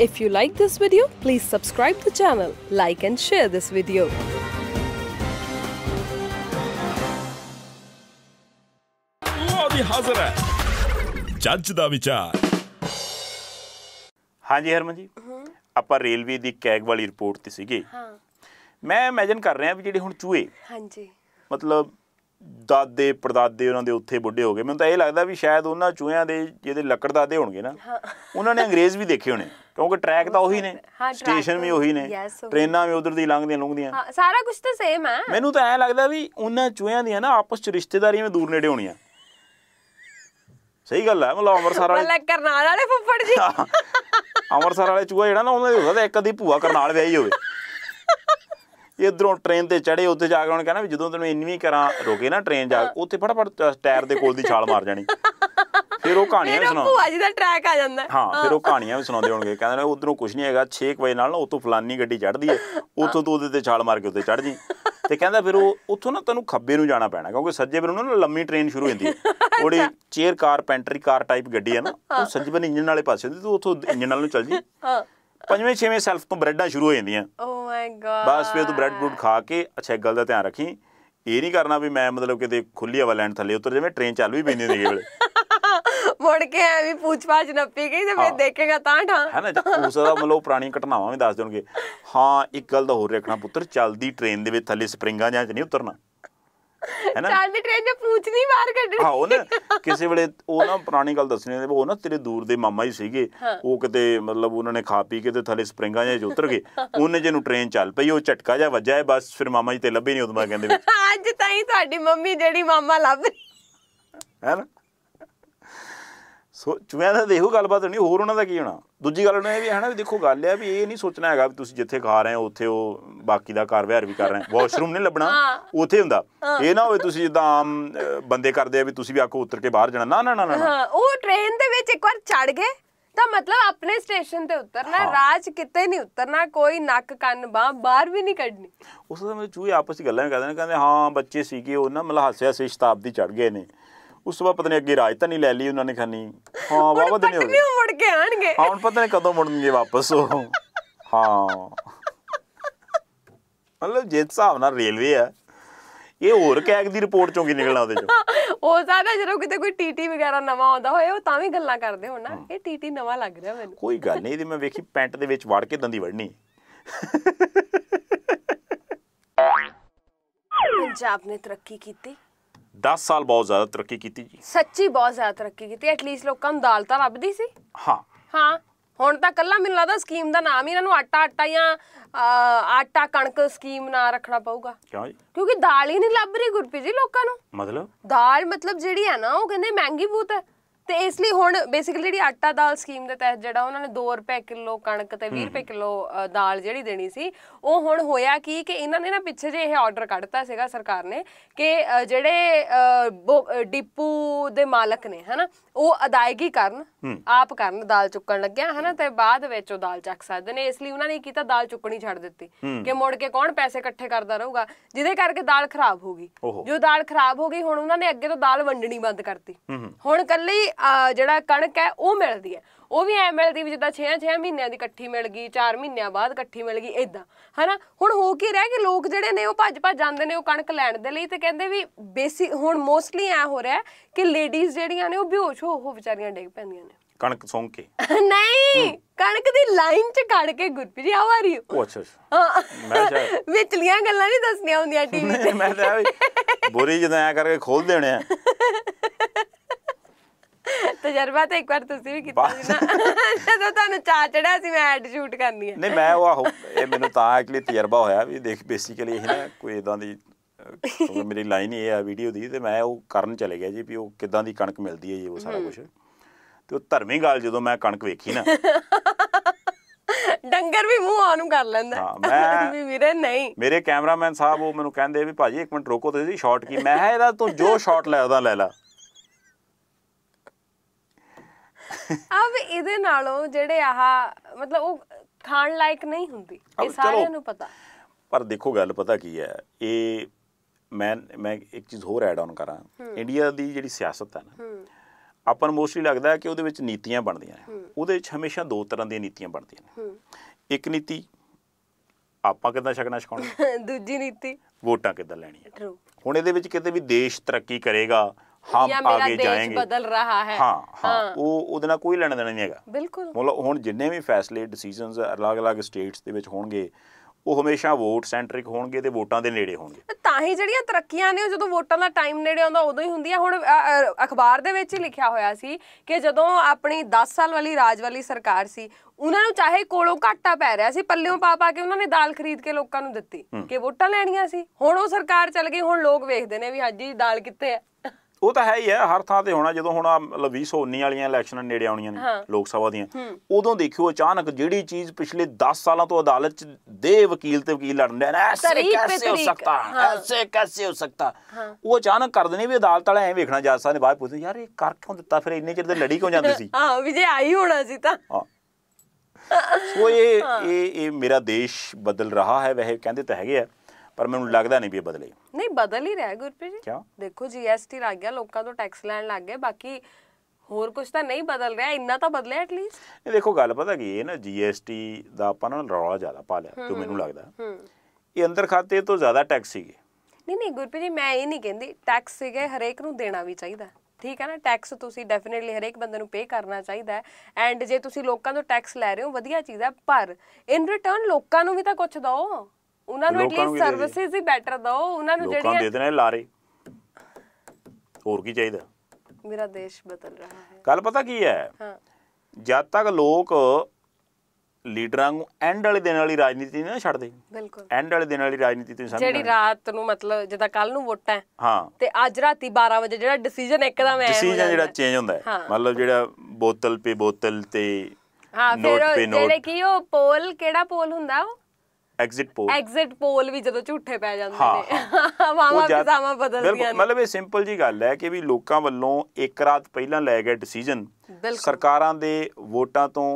If you like this video, please subscribe the channel, like and share this video. ਵੀ ਹਾਜ਼ਰ ਹੈ ਜੱਜ ਦਾ ਵਿਚਾਰ ਹਾਂਜੀ ਹਰਮਨ ਜੀ ਆਪਾਂ ਰੇਲਵੇ ਦੀ ਕੈਗ ਵਾਲੀ ਰਿਪੋਰਟ ਤੇ ਸੀਗੇ ਹਾਂ ਮੈਂ ਇਮੇਜਿਨ ਕਰ ਰਿਹਾ ਵੀ ਜਿਹੜੇ ਹੁਣ ਚੂਹੇ ਹਾਂਜੀ ਮਤਲਬ ਦਾਦੇ ਪਰਦਾਦੇ ਉਹਨਾਂ ਦੇ ਉੱਥੇ ਬੁੱਢੇ ਹੋ ਗਏ ਮੈਨੂੰ ਤਾਂ ਇਹ ਲੱਗਦਾ ਵੀ ਸ਼ਾਇਦ ਉਹਨਾਂ ਚੂਹਿਆਂ ਦੇ ਜਿਹਦੇ ਲੱਕੜ ਦਾਦੇ ਹੋਣਗੇ ਨਾ ਉਹਨਾਂ ਨੇ ਅੰਗਰੇਜ਼ ਵੀ ਦੇਖੇ ਹੋਣੇ ਕਿਉਂਕਿ ਟਰੈਕ ਤਾਂ ਉਹੀ ਨੇ ਸਟੇਸ਼ਨ ਵੀ ਉਹੀ ਨੇ ਟ੍ਰੇਨਾਂ ਵੀ ਉਧਰ ਦੀ ਲੰਘਦੀਆਂ ਲੰਘਦੀਆਂ ਹਾਂ ਸਾਰਾ ਕੁਝ ਤਾਂ ਸੇਮ ਹੈ ਮੈਨੂੰ ਤਾਂ ਐ ਲੱਗਦਾ ਵੀ ਉਹਨਾਂ ਚੂਹਿਆਂ ਦੀਆਂ ਨਾ ਆਪਸ ਚ ਰਿਸ਼ਤੇਦਾਰੀਆਂ ਵੀ ਦੂਰ ਨੇੜੇ ਹੋਣੀਆਂ ਸਹੀ ਗੱਲ ਹੈ ਮਤਲਬ ਅੰਮ੍ਰਿਤਸਰ ਵਾਲੇ ਮਤਲਬ ਕਰਨਾਲ ਵਾਲੇ ਫੁੱਫੜ ਜੀ ਅੰਮ੍ਰਿਤਸਰ ਵਾਲੇ ਚੂਹਾ ਜਿਹੜਾ ਨਾ ਉਹਨੇ ਹੁੰਦਾ ਇੱਕ ਅਦੀ ਭੂਆ ਕਰਨਾਲ ਵਿਆਹੀ ਹੋਵੇ ਇਧਰੋਂ ਟ੍ਰੇਨ ਤੇ ਚੜੇ ਉੱਥੇ ਜਾ ਕੇ ਉਹਨਾਂ ਕਹਿੰਦਾ ਵੀ ਜਦੋਂ ਤੈਨੂੰ ਇੰਨੀ ਵੀ ਕਰਾਂ ਰੋਕੇ ਨਾ ਟ੍ਰੇਨ ਜਾ ਉੱਥੇ ਫਟਾਫਟ ਟਾਇਰ ਦੇ ਕੋਲ ਦੀ ਛਾਲ ਮਾਰ ਜਾਣੀ ਫਿਰ ਉਹ ਕਹਾਣੀਆਂ ਵੀ ਸੁਣਾਉਂਦੇ ਭੂਆ ਜੀ ਦਾ ਟਰੈਕ ਆ ਜਾਂਦਾ ਹਾਂ ਫਿਰ ਉਹ ਕਹਾਣੀਆਂ ਵੀ ਸੁਣਾਉਂਦੇ ਹੋਣਗੇ ਕਹਿੰਦੇ ਉਧਰੋਂ ਕੁਝ ਨਹੀਂ ਹੈਗਾ 6 ਵਜੇ ਨਾਲ ਉਹ ਤੋਂ ਫਲਾਨੀ ਗੱਡੀ ਚੜਦੀ ਹੈ ਉਤੋਂ ਤੋਂ ਉਹਦੇ ਤੇ ਛਾਲ ਮਾਰ ਕੇ ਉੱਤੇ ਚੜ ਜੀ ਤੇ ਕਹਿੰਦਾ ਫਿਰ ਉਹ ਉੱਥੋਂ ਨਾ ਤੈਨੂੰ ਖੱਬੇ ਨੂੰ ਜਾਣਾ ਪੈਣਾ ਕਿਉਂਕਿ ਸੱਜੇ ਉਹਨਾਂ ਨਾਲ ਲੰਮੀ ਟ੍ਰੇਨ ਸ਼ੁਰੂ ਹੁੰਦੀ ਹੈ ਉਹਦੀ chair car pantry car type ਗੱਡੀ ਹੈ ਨਾ ਉਹ ਸੱਜੇ ਬੰਨੇ ਇੰਜਨ ਵਾਲੇ ਪਾਸੇ ਹੁੰਦੀ ਤੂੰ ਉੱਥੋਂ ਇੰਜਨ ਨਾਲ ਨੂੰ ਚੱਲ ਜੀ ਪੰਜਵੇਂ ਛੇਵੇਂ ਸੈਲਫ ਤੋਂ ਬ੍ਰੈਡਾਂ ਸ਼ੁਰੂ ਹੋ ਜਾਂਦੀਆਂ ਓ ਮਾਈ ਗॉड ਬਸ ਫਿਰ ਤੂੰ ਬ੍ਰੈਡ ਬਰੂਡ ਖਾ ਕੇ ਅੱਛਾ ਇੱਕ ਗੱਲ ਦਾ ਧਿਆਨ ਰੱਖੀ ਇਹ ਨਹੀਂ ਕਰਨਾ ਵੀ ਮੈਂ ਮਤਲਬ ਕਿਤੇ ਖੁੱਲੀ ਹਵਾ ਲੈਣ ਥੱਲੇ ਉਤਰ ਜਾਵੇਂ ਟ੍ਰੇਨ ਚੱਲ ਵੀ ਪੈਂਦੀ ਹੁੰਦੀ ਵੇਲੇ ਮੁੜ ਕੇ ਵੀ ਪੂਛ ਪਾਜ ਨੱਪੀ ਗਈ ਤੇ ਫਿਰ ਦੇਖੇਗਾ ਤਾਂ ਠਾਂ ਹੈ ਨਾ ਉਸ ਦਾ ਮਤਲਬ ਪੁਰਾਣੀ ਘਟਨਾਵਾਂ ਵੀ ਦੱਸ ਦੇਣਗੇ ਹਾਂ ਇੱਕ ਗੱਲ ਦਾ ਹੋਰ ਰੱਖਣਾ ਪੁੱਤਰ ਚੱਲਦੀ ਟ੍ਰੇਨ ਦੇ ਵਿੱਚ ਥੱਲੇ ਸਪ੍ਰਿੰਗਾਂ ਜਾਂ ਚ ਨਹੀਂ ਉਤਰਨਾ ਨਾ ਚੱਲਦੀ ਟ੍ਰੇਨ ਦੇ ਪੂਛ ਨਹੀਂ ਬਾਹਰ ਕੱਢਣੀ ਹਾਂ ਉਹ ਨਾ ਕਿਸੇ ਵੇਲੇ ਉਹ ਨਾ ਪੁਰਾਣੀ ਗੱਲ ਦੱਸਣੀ ਤੇ ਉਹ ਨਾ ਤੇਰੇ ਦੂਰ ਦੇ ਮਾਮਾ ਹੀ ਸੀਗੇ ਉਹ ਕਿਤੇ ਮਤਲਬ ਉਹਨਾਂ ਨੇ ਖਾ ਪੀ ਕੇ ਤੇ ਥੱਲੇ ਸਪ੍ਰਿੰਗਾਂ ਜਾਂ ਉਤਰ ਗਏ ਉਹਨੇ ਜਿਹਨੂੰ ਟ੍ਰੇਨ ਚੱਲ ਪਈ ਉਹ ਝਟਕਾ ਜਾਂ ਵੱਜਾ ਹੈ ਬਸ ਫਿਰ ਮਾਮਾ ਜੀ ਤੇ ਲੱਭੇ ਨਹੀਂ ਉਦੋਂ ਮੈਂ ਕਹਿੰਦੇ ਅੱਜ ਤਾਂ ਹੀ ਤੁਹਾਡੀ ਮੰਮੀ ਜਿਹੜੀ ਮਾਮਾ ਲੱਭ ਰਹੀ ਨਾ ਸੋ ਚੂਹਿਆਂ ਦਾ ਦੇਖੋ ਗੱਲਬਾਤ ਨਹੀਂ ਹੋਰ ਉਹਨਾਂ ਦਾ ਕੀ ਹੋਣਾ ਦੂਜੀ ਗੱਲ ਉਹਨੇ ਇਹ ਵੀ ਹੈ ਨਾ ਵੀ ਦੇਖੋ ਗੱਲ ਹੈ ਵੀ ਇਹ ਨਹੀਂ ਸੋਚਣਾ ਹੈਗਾ ਵੀ ਤੁਸੀਂ ਜਿੱਥੇ ਖਾ ਰਹੇ ਹੋ ਉੱਥੇ ਉਹ ਬਾਕੀ ਦਾ ਘਰ ਵਿਹਾਰ ਵੀ ਕਰ ਰਹੇ ਵਾਸ਼ਰੂਮ ਨਹੀਂ ਲੱਭਣਾ ਉੱਥੇ ਹੁੰਦਾ ਇਹ ਨਾ ਹੋਵੇ ਤੁਸੀਂ ਜਿੱਦਾਂ ਆਮ ਬੰਦੇ ਕਰਦੇ ਆ ਵੀ ਤੁਸੀਂ ਵੀ ਆਖੋ ਉਤਰ ਕੇ ਬਾਹਰ ਜਾਣਾ ਨਾ ਨਾ ਨਾ ਨਾ ਉਹ ਟ੍ਰੇਨ ਦੇ ਵਿੱਚ ਇੱਕ ਵਾਰ ਚੜ ਗਏ ਤਾਂ ਮਤਲਬ ਆਪਣੇ ਸਟੇਸ਼ਨ ਤੇ ਉਤਰਨਾ ਰਾਜ ਕਿਤੇ ਨਹੀਂ ਉਤਰਨਾ ਕੋਈ ਨੱਕ ਕੰਨ ਬਾਹ ਬਾਹਰ ਵੀ ਨਹੀਂ ਕੱਢਣੀ ਉਸ ਸਮੇਂ ਚੂਹੇ ਆਪਸ ਵਿੱਚ ਗੱਲਾਂ ਕਰਦੇ ਨੇ ਕਹਿੰਦੇ ਹਾਂ ਬੱਚੇ ਸੀਗੇ ਉਹ ਨਾ ਮਲਹਾਸਿਆ ਹਾਸੇ ਹਾਸੇ ਸ਼ਤਾਬਦੀ ਚੜ ਗਏ ਨੇ ਉਸ ਤੋਂ ਬਾਅਦ ਪਤਾ ਨਹੀਂ ਅੱਗੇ ਰਾਜਧਾਨੀ ਲੈ ਲਈ ਉਹਨਾਂ ਨੇ ਖਾਨੀ ਹਾਂ ਵਾਵਾ ਦਿਨ ਹੋ ਗਏ ਮੁੜ ਕੇ ਆਣਗੇ ਹਾਂ ਹੁਣ ਪਤਾ ਨਹੀਂ ਕਦੋਂ ਮੁੜਨਗੇ ਵਾਪਸ ਉਹ ਹਾਂ ਮਤਲਬ ਜੇ ਹਿਸਾਬ ਨਾਲ ਰੇਲਵੇ ਆ ਇਹ ਹੋਰ ਕੈਗ ਦੀ ਰਿਪੋਰਟ ਚੋਂ ਕੀ ਨਿਕਲਣਾ ਉਹਦੇ ਚੋਂ ਹੋ ਸਕਦਾ ਜਦੋਂ ਕਿਤੇ ਕੋਈ ਟੀਟੀ ਵਗੈਰਾ ਨਵਾਂ ਆਉਂਦਾ ਹੋਏ ਉਹ ਤਾਂ ਵੀ ਗੱਲਾਂ ਕਰਦੇ ਹੋਣ ਨਾ ਇਹ ਟੀਟੀ ਨਵਾਂ ਲੱਗ ਰਿਹਾ ਮੈਨੂੰ ਕੋਈ ਗੱਲ ਨਹੀਂ ਇਹਦੀ ਮੈਂ ਵੇਖੀ ਪੈਂਟ ਦੇ ਵਿੱਚ ਵੜ ਕੇ ਦੰਦੀ ਵੜਨੀ ਪੰਜਾਬ ਨੇ ਤਰੱਕੀ ਕੀਤੀ 10 ਸਾਲ ਬਹੁਤ ਜ਼ਿਆਦਾ ਤਰੱਕੀ ਕੀਤੀ ਜੀ ਸੱਚੀ ਬਹੁਤ ਜ਼ਿਆਦਾ ਤਰੱਕੀ ਕੀਤੀ ਐਟਲੀਸਟ ਲੋਕਾਂ ਨੂੰ ਦਾਲ ਤਾਂ ਲੱਭਦੀ ਸੀ ਹਾਂ ਹਾਂ ਹੁਣ ਤਾਂ ਕੱਲਾ ਮੈਨੂੰ ਲੱਗਦਾ ਸਕੀਮ ਦਾ ਨਾਮ ਹੀ ਇਹਨਾਂ ਨੂੰ ਆਟਾ ਆਟਾ ਜਾਂ ਆਟਾ ਕਣਕ ਸਕੀਮ ਨਾ ਰੱਖਣਾ ਪਊਗਾ ਕਿਉਂ ਜੀ ਕਿਉਂਕਿ ਦਾਲ ਹੀ ਨਹੀਂ ਲੱਭ ਰਹੀ ਗੁਰਪ੍ਰੀਤ ਜੀ ਲੋਕਾਂ ਨੂੰ ਮਤਲਬ ਦਾਲ ਮਤਲਬ ਜਿਹੜੀ ਹੈ ਨਾ ਉਹ ਕਹਿੰਦੇ ਮਹਿੰਗੀ ਬਹੁਤ ਹੈ ਤੇ ਇਸ ਲਈ ਹੁਣ ਬੇਸਿਕਲੀ ਜਿਹੜੀ ਆਟਾ ਦਾਲ ਸਕੀਮ ਦੇ ਤਹਿਤ ਜਿਹੜਾ ਉਹਨਾਂ ਨੇ 2 ਰੁਪਏ ਕਿਲੋ ਕਣਕ ਤੇ 20 ਰੁਪਏ ਕਿਲੋ ਦਾਲ ਜਿਹੜੀ ਦੇਣੀ ਸੀ ਉਹ ਹੁਣ ਹੋਇਆ ਕੀ ਕਿ ਇਹਨਾਂ ਨੇ ਨਾ ਪਿੱਛੇ ਜੇ ਇਹ ਆਰਡਰ ਕੱਢਤਾ ਸੀਗਾ ਸਰਕਾਰ ਨੇ ਕਿ ਜਿਹੜੇ ਡਿਪੂ ਦੇ ਮਾਲਕ ਨੇ ਹਨਾ ਉਹ ਅਦਾਇਗੀ ਕਰਨ ਆਪ ਕਰਨ ਦਾਲ ਚੁੱਕਣ ਲੱਗਿਆ ਹਨਾ ਤੇ ਬਾਅਦ ਵਿੱਚ ਉਹ ਦਾਲ ਚੱਕ ਸਕਦੇ ਨੇ ਇਸ ਲਈ ਉਹਨਾਂ ਨੇ ਕੀਤਾ ਦਾਲ ਚੁੱਕਣੀ ਛੱਡ ਦਿੱਤੀ ਕਿ ਮੁੜ ਕੇ ਕੌਣ ਪੈਸੇ ਇਕੱਠੇ ਕਰਦਾ ਰਹੂਗਾ ਜਿਹਦੇ ਕਰਕੇ ਦਾਲ ਖਰਾਬ ਹੋ ਗਈ ਜੋ ਦਾਲ ਖਰਾਬ ਹੋ ਗਈ ਹੁਣ ਉਹਨਾਂ ਨੇ ਅੱਗੇ ਤੋਂ ਦਾਲ ਵੰਡਣੀ ਬੰਦ ਕਰਤੀ ਹੁਣ ਕੱਲੀ ਜਿਹੜਾ ਕਣਕ ਹੈ ਉਹ ਮਿਲਦੀ ਹੈ ਉਹ ਵੀ ਐ ਮਿਲਦੀ ਵੀ ਜਿੱਦਾਂ 6-6 ਮਹੀਨਿਆਂ ਦੀ ਇਕੱਠੀ ਮਿਲ ਗਈ 4 ਮਹੀਨਿਆਂ ਬਾਅਦ ਇਕੱਠੀ ਮਿਲ ਗਈ ਇਦਾਂ ਹਨਾ ਹੁਣ ਹੋ ਕੀ ਰਹਿ ਕਿ ਲੋਕ ਜਿਹੜੇ ਨੇ ਉਹ ਭੱਜ ਭੱਜ ਜਾਂਦੇ ਨੇ ਉਹ ਕਣਕ ਲੈਣ ਦੇ ਲਈ ਤੇ ਕਹਿੰਦੇ ਵੀ ਬੇਸਿਕ ਹੁਣ ਮੋਸਟਲੀ ਐ ਹੋ ਰਿਹਾ ਕਿ ਲੇਡੀਜ਼ ਜਿਹੜੀਆਂ ਨੇ ਉਹ ਬਿਹੋਸ਼ ਹੋ ਹੋ ਵਿਚਾਰੀਆਂ ਡਿੱਗ ਪੈਂਦੀਆਂ ਨੇ ਕਣਕ ਸੌਂ ਕੇ ਨਹੀਂ ਕਣਕ ਦੀ ਲਾਈਨ ਚ ਖੜ ਕੇ ਗੁਰਪ੍ਰੀਤ ਜੀ ਆ ਵਾਰੀ ਉਹ ਅੱਛਾ ਅੱਛਾ ਮੈਂ ਜਾ ਵਿਚਲੀਆਂ ਗੱਲਾਂ ਨਹੀਂ ਦੱਸਣੀਆਂ ਹੁੰਦੀਆਂ ਟੀਵੀ ਤੇ ਮੈਂ ਤਾਂ ਬੁਰੀ ਜਦਾਂ ਐ ਕਰਕੇ ਖੋਲ ਦੇਣੇ ਆ ਤਜਰਬਾ ਤਾਂ ਇੱਕ ਵਾਰ ਤੁਸੀਂ ਵੀ ਕੀਤਾ ਸੀ ਨਾ ਜਦੋਂ ਤੁਹਾਨੂੰ ਚਾਹ ਚੜਿਆ ਸੀ ਮੈਂ ਐਡ ਸ਼ੂਟ ਕਰਨੀ ਹੈ ਨਹੀਂ ਮੈਂ ਉਹ ਆਹੋ ਇਹ ਮੈਨੂੰ ਤਾਂ ਐਕਚੁਅਲੀ ਤਜਰਬਾ ਹੋਇਆ ਵੀ ਦੇਖ ਬੇਸਿਕਲੀ ਇਹ ਨਾ ਕੋਈ ਇਦਾਂ ਦੀ ਮੇਰੀ ਲਾਈਨ ਇਹ ਆ ਵੀਡੀਓ ਦੀ ਤੇ ਮੈਂ ਉਹ ਕਰਨ ਚਲੇ ਗਿਆ ਜੀ ਵੀ ਉਹ ਕਿਦਾਂ ਦੀ ਕਣਕ ਮਿਲਦੀ ਹੈ ਜੀ ਉਹ ਸਾਰਾ ਕੁਝ ਤੇ ਉਹ ਧਰਮੀ ਗੱਲ ਜਦੋਂ ਮੈਂ ਕਣਕ ਵੇਖੀ ਨਾ ਡੰਗਰ ਵੀ ਮੂੰਹ ਆਨੂੰ ਕਰ ਲੈਂਦਾ ਹਾਂ ਮੈਂ ਵੀ ਵੀਰੇ ਨਹੀਂ ਮੇਰੇ ਕੈਮਰਾਮੈਨ ਸਾਹਿਬ ਉਹ ਮੈਨੂੰ ਕਹਿੰਦੇ ਵੀ ਭਾਜੀ ਇੱਕ ਮਿੰਟ ਰੋਕੋ ਤੇ ਜੀ ਸ਼ਾਟ ਕੀ ਮੈਂ ਇਹਦਾ ਤੂੰ ਜੋ ਸ਼ਾਟ ਲੈਦਾ ਲੈ ਲੈ ਅਬ ਇਹਦੇ ਨਾਲੋਂ ਜਿਹੜੇ ਆਹ ਮਤਲਬ ਉਹ ਖਾਣ ਲਾਇਕ ਨਹੀਂ ਹੁੰਦੀ ਇਹ ਸਾਰਿਆਂ ਨੂੰ ਪਤਾ ਪਰ ਦੇਖੋ ਗੱਲ ਪਤਾ ਕੀ ਹੈ ਇਹ ਮੈਂ ਮੈਂ ਇੱਕ ਚੀਜ਼ ਹੋਰ ਐਡ ਆਨ ਕਰਾਂ ਇੰਡੀਆ ਦੀ ਜਿਹੜੀ ਸਿਆਸਤ ਹੈ ਨਾ ਆਪਾਂ ਨੂੰ ਮੋਸਟਲੀ ਲੱਗਦਾ ਕਿ ਉਹਦੇ ਵਿੱਚ ਨੀਤੀਆਂ ਬਣਦੀਆਂ ਨੇ ਉਹਦੇ ਵਿੱਚ ਹਮੇਸ਼ਾ ਦੋ ਤਰ੍ਹਾਂ ਦੀਆਂ ਨੀਤੀਆਂ ਬਣਦੀਆਂ ਨੇ ਇੱਕ ਨੀਤੀ ਆਪਾਂ ਕਿਦਾਂ ਛਕਣਾ ਛਕਾਉਣਾ ਦੂਜੀ ਨੀਤੀ ਵੋਟਾਂ ਕਿਦਾਂ ਲੈਣੀਆਂ ਹੁਣ ਇਹਦੇ ਵਿੱਚ ਕਿਤੇ ਵੀ ਦੇਸ਼ ਤਰੱਕੀ ਕਰੇਗਾ ਹਾਂ ਆਗੇ ਜਾਏਗੇ ਬਦਲ ਰਹਾ ਹੈ ਹਾਂ ਹਾਂ ਉਹ ਉਹਦੇ ਨਾਲ ਕੋਈ ਲੈਣਾ ਦੇਣਾ ਨਹੀਂ ਹੈਗਾ ਬਿਲਕੁਲ ਮਤਲਬ ਹੁਣ ਜਿੰਨੇ ਵੀ ਫੈਸਲੇ ਡਿਸੀਜਨਸ ਅਲੱਗ-ਅਲੱਗ ਸਟੇਟਸ ਦੇ ਵਿੱਚ ਹੋਣਗੇ ਉਹ ਹਮੇਸ਼ਾ ਵੋਟ ਸੈਂਟ੍ਰਿਕ ਹੋਣਗੇ ਤੇ ਵੋਟਾਂ ਦੇ ਨੇੜੇ ਹੋਣਗੇ ਤਾਂ ਹੀ ਜਿਹੜੀਆਂ ਤਰੱਕੀਆਂ ਨੇ ਜਦੋਂ ਵੋਟਾਂ ਦਾ ਟਾਈਮ ਨੇੜੇ ਆਉਂਦਾ ਉਦੋਂ ਹੀ ਹੁੰਦੀਆਂ ਹੁਣ ਅਖਬਾਰ ਦੇ ਵਿੱਚ ਹੀ ਲਿਖਿਆ ਹੋਇਆ ਸੀ ਕਿ ਜਦੋਂ ਆਪਣੀ 10 ਸਾਲ ਵਾਲੀ ਰਾਜ ਵਾਲੀ ਸਰਕਾਰ ਸੀ ਉਹਨਾਂ ਨੂੰ ਚਾਹੇ ਕੋਲੋਂ ਘਾਟਾ ਪੈ ਰਿਹਾ ਸੀ ਪੱਲਿਓਂ ਪਾ ਪਾ ਕੇ ਉਹਨਾਂ ਨੇ ਦਾਲ ਖਰੀਦ ਕੇ ਲੋਕਾਂ ਨੂੰ ਦਿੱਤੀ ਕਿ ਵੋਟਾਂ ਲੈਣੀਆਂ ਸੀ ਹੁਣ ਉਹ ਸਰਕਾਰ ਚੱਲ ਗਈ ਹੁਣ ਲੋਕ ਵੇਖਦੇ ਨੇ ਵੀ ਹਾਂਜੀ ਦਾਲ ਕਿੱਥੇ ਹੈ ਉਹ ਤਾਂ ਹੈ ਹੀ ਹੈ ਹਰ ਥਾਂ ਤੇ ਹੋਣਾ ਜਦੋਂ ਹੁਣ ਆ 2019 ਵਾਲੀਆਂ ਇਲੈਕਸ਼ਨਾਂ ਨੇੜੇ ਆਉਣੀਆਂ ਨੇ ਲੋਕ ਸਭਾ ਦੀਆਂ ਉਦੋਂ ਦੇਖਿਓ ਅਚਾਨਕ ਜਿਹੜੀ ਚੀਜ਼ ਪਿਛਲੇ 10 ਸਾਲਾਂ ਤੋਂ ਅਦਾਲਤ 'ਚ ਦੇ ਵਕੀਲ ਤੇ ਵਕੀਲ ਲੜਨ ਦੇ ਨੇ ਐਸੇ ਕੈਸੇ ਹੋ ਸਕਦਾ ਐਸੇ ਕੈਸੇ ਹੋ ਸਕਦਾ ਉਹ ਅਚਾਨਕ ਕਰ ਦਨੇ ਵੀ ਅਦਾਲਤ ਵਾਲੇ ਐਂ ਵੇਖਣਾ ਜਾ ਸਕਦੇ ਨੇ ਬਾਅਦ ਪੁੱਛਦੇ ਯਾਰ ਇਹ ਕਰ ਕਿਉਂ ਦਿੱਤਾ ਫਿਰ ਇੰਨੇ ਚਿਰ ਦੇ ਲੜੀ ਕਿਉਂ ਜਾਂਦੇ ਸੀ ਹਾਂ ਵੀ ਜੇ ਆਈ ਹੋਣਾ ਸੀ ਤਾਂ ਹਾਂ ਸੋ ਇਹ ਇਹ ਮੇਰਾ ਦੇਸ਼ ਬਦਲ ਰਹਾ ਹੈ ਵਹਿ ਕਹਿੰਦੇ ਤਾਂ ਹੈਗੇ ਆ ਪਰ ਮੈਨੂੰ ਲੱਗਦਾ ਨਹੀਂ ਵੀ ਇਹ ਬਦਲੇ ਨਹੀਂ ਬਦਲ ਹੀ ਰਿਹਾ ਗੁਰਪ੍ਰੀਤ ਜੀ ਕਿਉਂ ਦੇਖੋ ਜੀਐਸਟੀ ਲੱਗ ਗਿਆ ਲੋਕਾਂ ਤੋਂ ਟੈਕਸ ਲੈਣ ਲੱਗ ਗਏ ਬਾਕੀ ਹੋਰ ਕੁਝ ਤਾਂ ਨਹੀਂ ਬਦਲ ਰਿਹਾ ਇੰਨਾ ਤਾਂ ਬਦਲਿਆ ਐਟਲੀਸਟ ਇਹ ਦੇਖੋ ਗੱਲ ਪਤਾ ਕੀ ਹੈ ਨਾ ਜੀਐਸਟੀ ਦਾ ਆਪਾਂ ਨਾਲ ਰੌਲਾ ਜ਼ਿਆਦਾ ਪਾ ਲਿਆ ਜੋ ਮੈਨੂੰ ਲੱਗਦਾ ਇਹ ਅੰਦਰ ਖਾਤੇ ਤੋਂ ਜ਼ਿਆਦਾ ਟੈਕਸ ਸੀਗੇ ਨਹੀਂ ਨਹੀਂ ਗੁਰਪ੍ਰੀਤ ਜੀ ਮੈਂ ਇਹ ਨਹੀਂ ਕਹਿੰਦੀ ਟੈਕਸ ਸੀਗੇ ਹਰੇਕ ਨੂੰ ਦੇਣਾ ਵੀ ਚਾਹੀਦਾ ਠੀਕ ਹੈ ਨਾ ਟੈਕਸ ਤੁਸੀਂ ਡੈਫੀਨਿਟਲੀ ਹਰੇਕ ਬੰਦੇ ਨੂੰ ਪੇ ਕਰਨਾ ਚਾਹੀਦਾ ਹੈ ਐਂਡ ਜੇ ਤੁਸੀਂ ਲੋਕਾਂ ਤੋਂ ਟੈਕਸ ਲੈ ਰਹੇ ਹੋ ਵਧੀਆ ਚੀਜ਼ ਹੈ ਪਰ ਇਨ ਰਿਟਰਨ ਲੋਕਾਂ ਨੂੰ ਵੀ ਤਾਂ ਕੁਝ ਦਿਓ ਉਹਨਾਂ ਨੂੰ ਐਟਲੀਸਟ ਸਰਵਿਸਿਜ਼ ਹੀ ਬੈਟਰ ਦਿਓ ਉਹਨਾਂ ਨੂੰ ਜਿਹੜੀਆਂ ਲੋਕਾਂ ਦੇ ਦੇਣੇ ਲਾਰੇ ਹੋਰ ਕੀ ਚਾਹੀਦਾ ਮੇਰਾ ਦੇਸ਼ ਬਦਲ ਰਿਹਾ ਹੈ ਕੱਲ ਪਤਾ ਕੀ ਹੈ ਹਾਂ ਜਦ ਤੱਕ ਲੋਕ ਲੀਡਰਾਂ ਨੂੰ ਐਂਡ ਵਾਲੇ ਦਿਨ ਵਾਲੀ ਰਾਜਨੀਤੀ ਨਹੀਂ ਛੱਡਦੇ ਬਿਲਕੁਲ ਐਂਡ ਵਾਲੇ ਦਿਨ ਵਾਲੀ ਰਾਜਨੀਤੀ ਤੁਸੀਂ ਸਮਝਦੇ ਜਿਹੜੀ ਰਾਤ ਨੂੰ ਮਤਲਬ ਜਿੱਦਾਂ ਕੱਲ ਨੂੰ ਵੋਟਾਂ ਹਾਂ ਤੇ ਅੱਜ ਰਾਤੀ 12 ਵਜੇ ਜਿਹੜਾ ਡਿਸੀਜਨ ਇੱਕਦਮ ਆਇਆ ਡਿਸੀਜਨ ਜਿਹੜਾ ਚੇਂਜ ਹੁੰਦਾ ਹੈ ਮਤਲਬ ਜਿਹੜਾ ਬੋਤਲ ਪੇ ਬੋਤਲ ਤੇ ਹਾਂ ਫਿਰ ਜਿਹੜੇ ਕੀ ਉਹ ਪੋਲ ਕਿਹੜਾ ਪੋਲ ਹੁੰਦਾ ਉਹ ਐਗਜ਼ਿਟ ਪੋਲ ਐਗਜ਼ਿਟ ਪੋਲ ਵੀ ਜਦੋਂ ਝੂਠੇ ਪੈ ਜਾਂਦੇ ਨੇ ਮਾਵਾ ਬਦਲ ਗਿਆ ਬਿਲਕੁਲ ਮਤਲਬ ਇਹ ਸਿੰਪਲ ਜੀ ਗੱਲ ਹੈ ਕਿ ਵੀ ਲੋਕਾਂ ਵੱਲੋਂ ਇੱਕ ਰਾਤ ਪਹਿਲਾਂ ਲੈ ਗਏ ਡਿਸੀਜਨ ਸਰਕਾਰਾਂ ਦੇ ਵੋਟਾਂ ਤੋਂ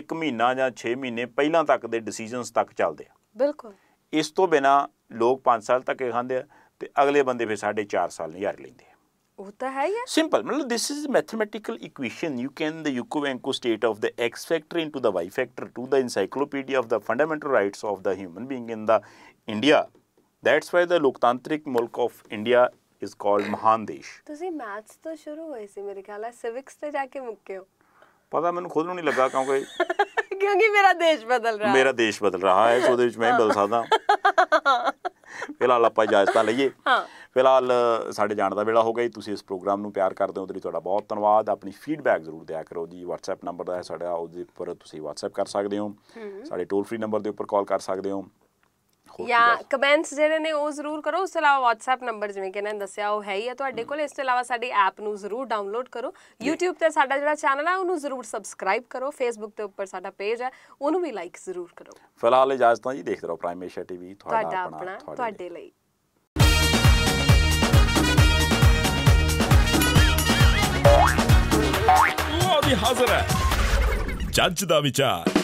1 ਮਹੀਨਾ ਜਾਂ 6 ਮਹੀਨੇ ਪਹਿਲਾਂ ਤੱਕ ਦੇ ਡਿਸੀਜਨਸ ਤੱਕ ਚੱਲਦੇ ਆ ਬਿਲਕੁਲ ਇਸ ਤੋਂ ਬਿਨਾ ਲੋਕ 5 ਸਾਲ ਤੱਕ ਖਾਂਦੇ ਆ ਤੇ ਅਗਲੇ ਬੰਦੇ ਫਿਰ 4.5 ਸਾਲ ਨਹੀਂ ਯਾਰ ਲੈਂਦੇ होता है या सिंपल मतलब this is mathematical equation you can the यूकोवेंको state of the X factor into the Y factor to the encyclopedia of the fundamental rights of the human being in the India that's why the लोकतांत्रिक मुल्क of India is called महान देश ਤੁਸੀਂ maths तो शुरू ਹੋਏ ਸੀ मेरे ख्याल है सिविक्स से जाके मुक्के हो पता मैंने खुद नहीं लगा ਨਹੀਂ ਲੱਗਾ ਕਿਉਂਕਿ ਕਿਉਂਕਿ ਮੇਰਾ ਦੇਸ਼ ਬਦਲ ਰਿਹਾ ਮੇਰਾ ਦੇਸ਼ ਬਦਲ ਰਿਹਾ ਹੈ ਸੋ ਦੇ ਵਿੱਚ ਮੈਂ ਬਦਲ ਸਕਦਾ ਫਿਲਹਾਲ ਆਪਾਂ ਇਜਾਜ਼ਤਾਂ ਲਈਏ ਹਾਂ ਫਿਲਹਾਲ ਸਾਡੇ ਜਾਣ ਦਾ ਵੇਲਾ ਹੋ ਗਿਆ ਜੀ ਤੁਸੀਂ ਇਸ ਪ੍ਰੋਗਰਾਮ ਨੂੰ ਪਿਆਰ ਕਰਦੇ ਹੋ ਉਹਦੇ ਲਈ ਤੁਹਾਡਾ ਬਹੁਤ ਧੰਨਵਾਦ ਆਪਣੀ ਫੀਡਬੈਕ ਜ਼ਰੂਰ ਦਿਆ ਕਰੋ ਜੀ WhatsApp ਨੰਬਰ ਦਾ ਹੈ ਸਾਡਾ ਉਹਦੇ ਉੱਪਰ ਤੁਸੀਂ WhatsApp ਕਰ ਸਕਦੇ ਹੋ ਸਾਡੇ ਟੋਲ ਫ੍ਰੀ ਨੰਬਰ ਦੇ ਉੱਪਰ ਕਾਲ ਕਰ ਸਕਦੇ ਹੋ ਹੋਰ ਜਾਂ ਕਮੈਂਟਸ ਜਿਹੜੇ ਨੇ ਉਹ ਜ਼ਰੂਰ ਕਰੋ ਉਸ ਤੋਂ ਇਲਾਵਾ WhatsApp ਨੰਬਰ ਜਿਵੇਂ ਕਿ ਇਹਨਾਂ ਨੇ ਦੱਸਿਆ ਉਹ ਹੈ ਹੀ ਆ ਤੁਹਾਡੇ ਕੋਲ ਇਸ ਤੋਂ ਇਲਾਵਾ ਸਾਡੀ ਐਪ ਨੂੰ ਜ਼ਰੂਰ ਡਾਊਨਲੋਡ ਕਰੋ YouTube ਤੇ ਸਾਡਾ ਜਿਹੜਾ ਚੈਨਲ ਆ ਉਹਨੂੰ ਜ਼ਰੂਰ ਸਬਸਕ੍ਰਾਈਬ ਕਰੋ Facebook ਤੇ ਉੱਪਰ ਸਾਡਾ ਪੇਜ ਹੈ ਉਹਨੂੰ ਵੀ ਲਾਈਕ ਜ਼ਰੂਰ ਕਰੋ ਫਿਲਹਾਲ ਇਜਾਜ਼ਤਾਂ ਜੀ ਦੇਖਦੇ ਰਹੋ ਪ੍ਰਾਈਮ ਏਸ਼ੀਆ ਟੀਵੀ ਤੁਹਾਡਾ ਆਪਣਾ ਤੁਹਾਡੇ ਲਈ ਉਹ ਵੀ ਹਾਜ਼ਰ ਹੈ ਜੱਜ ਦਾ ਵਿਚਾਰ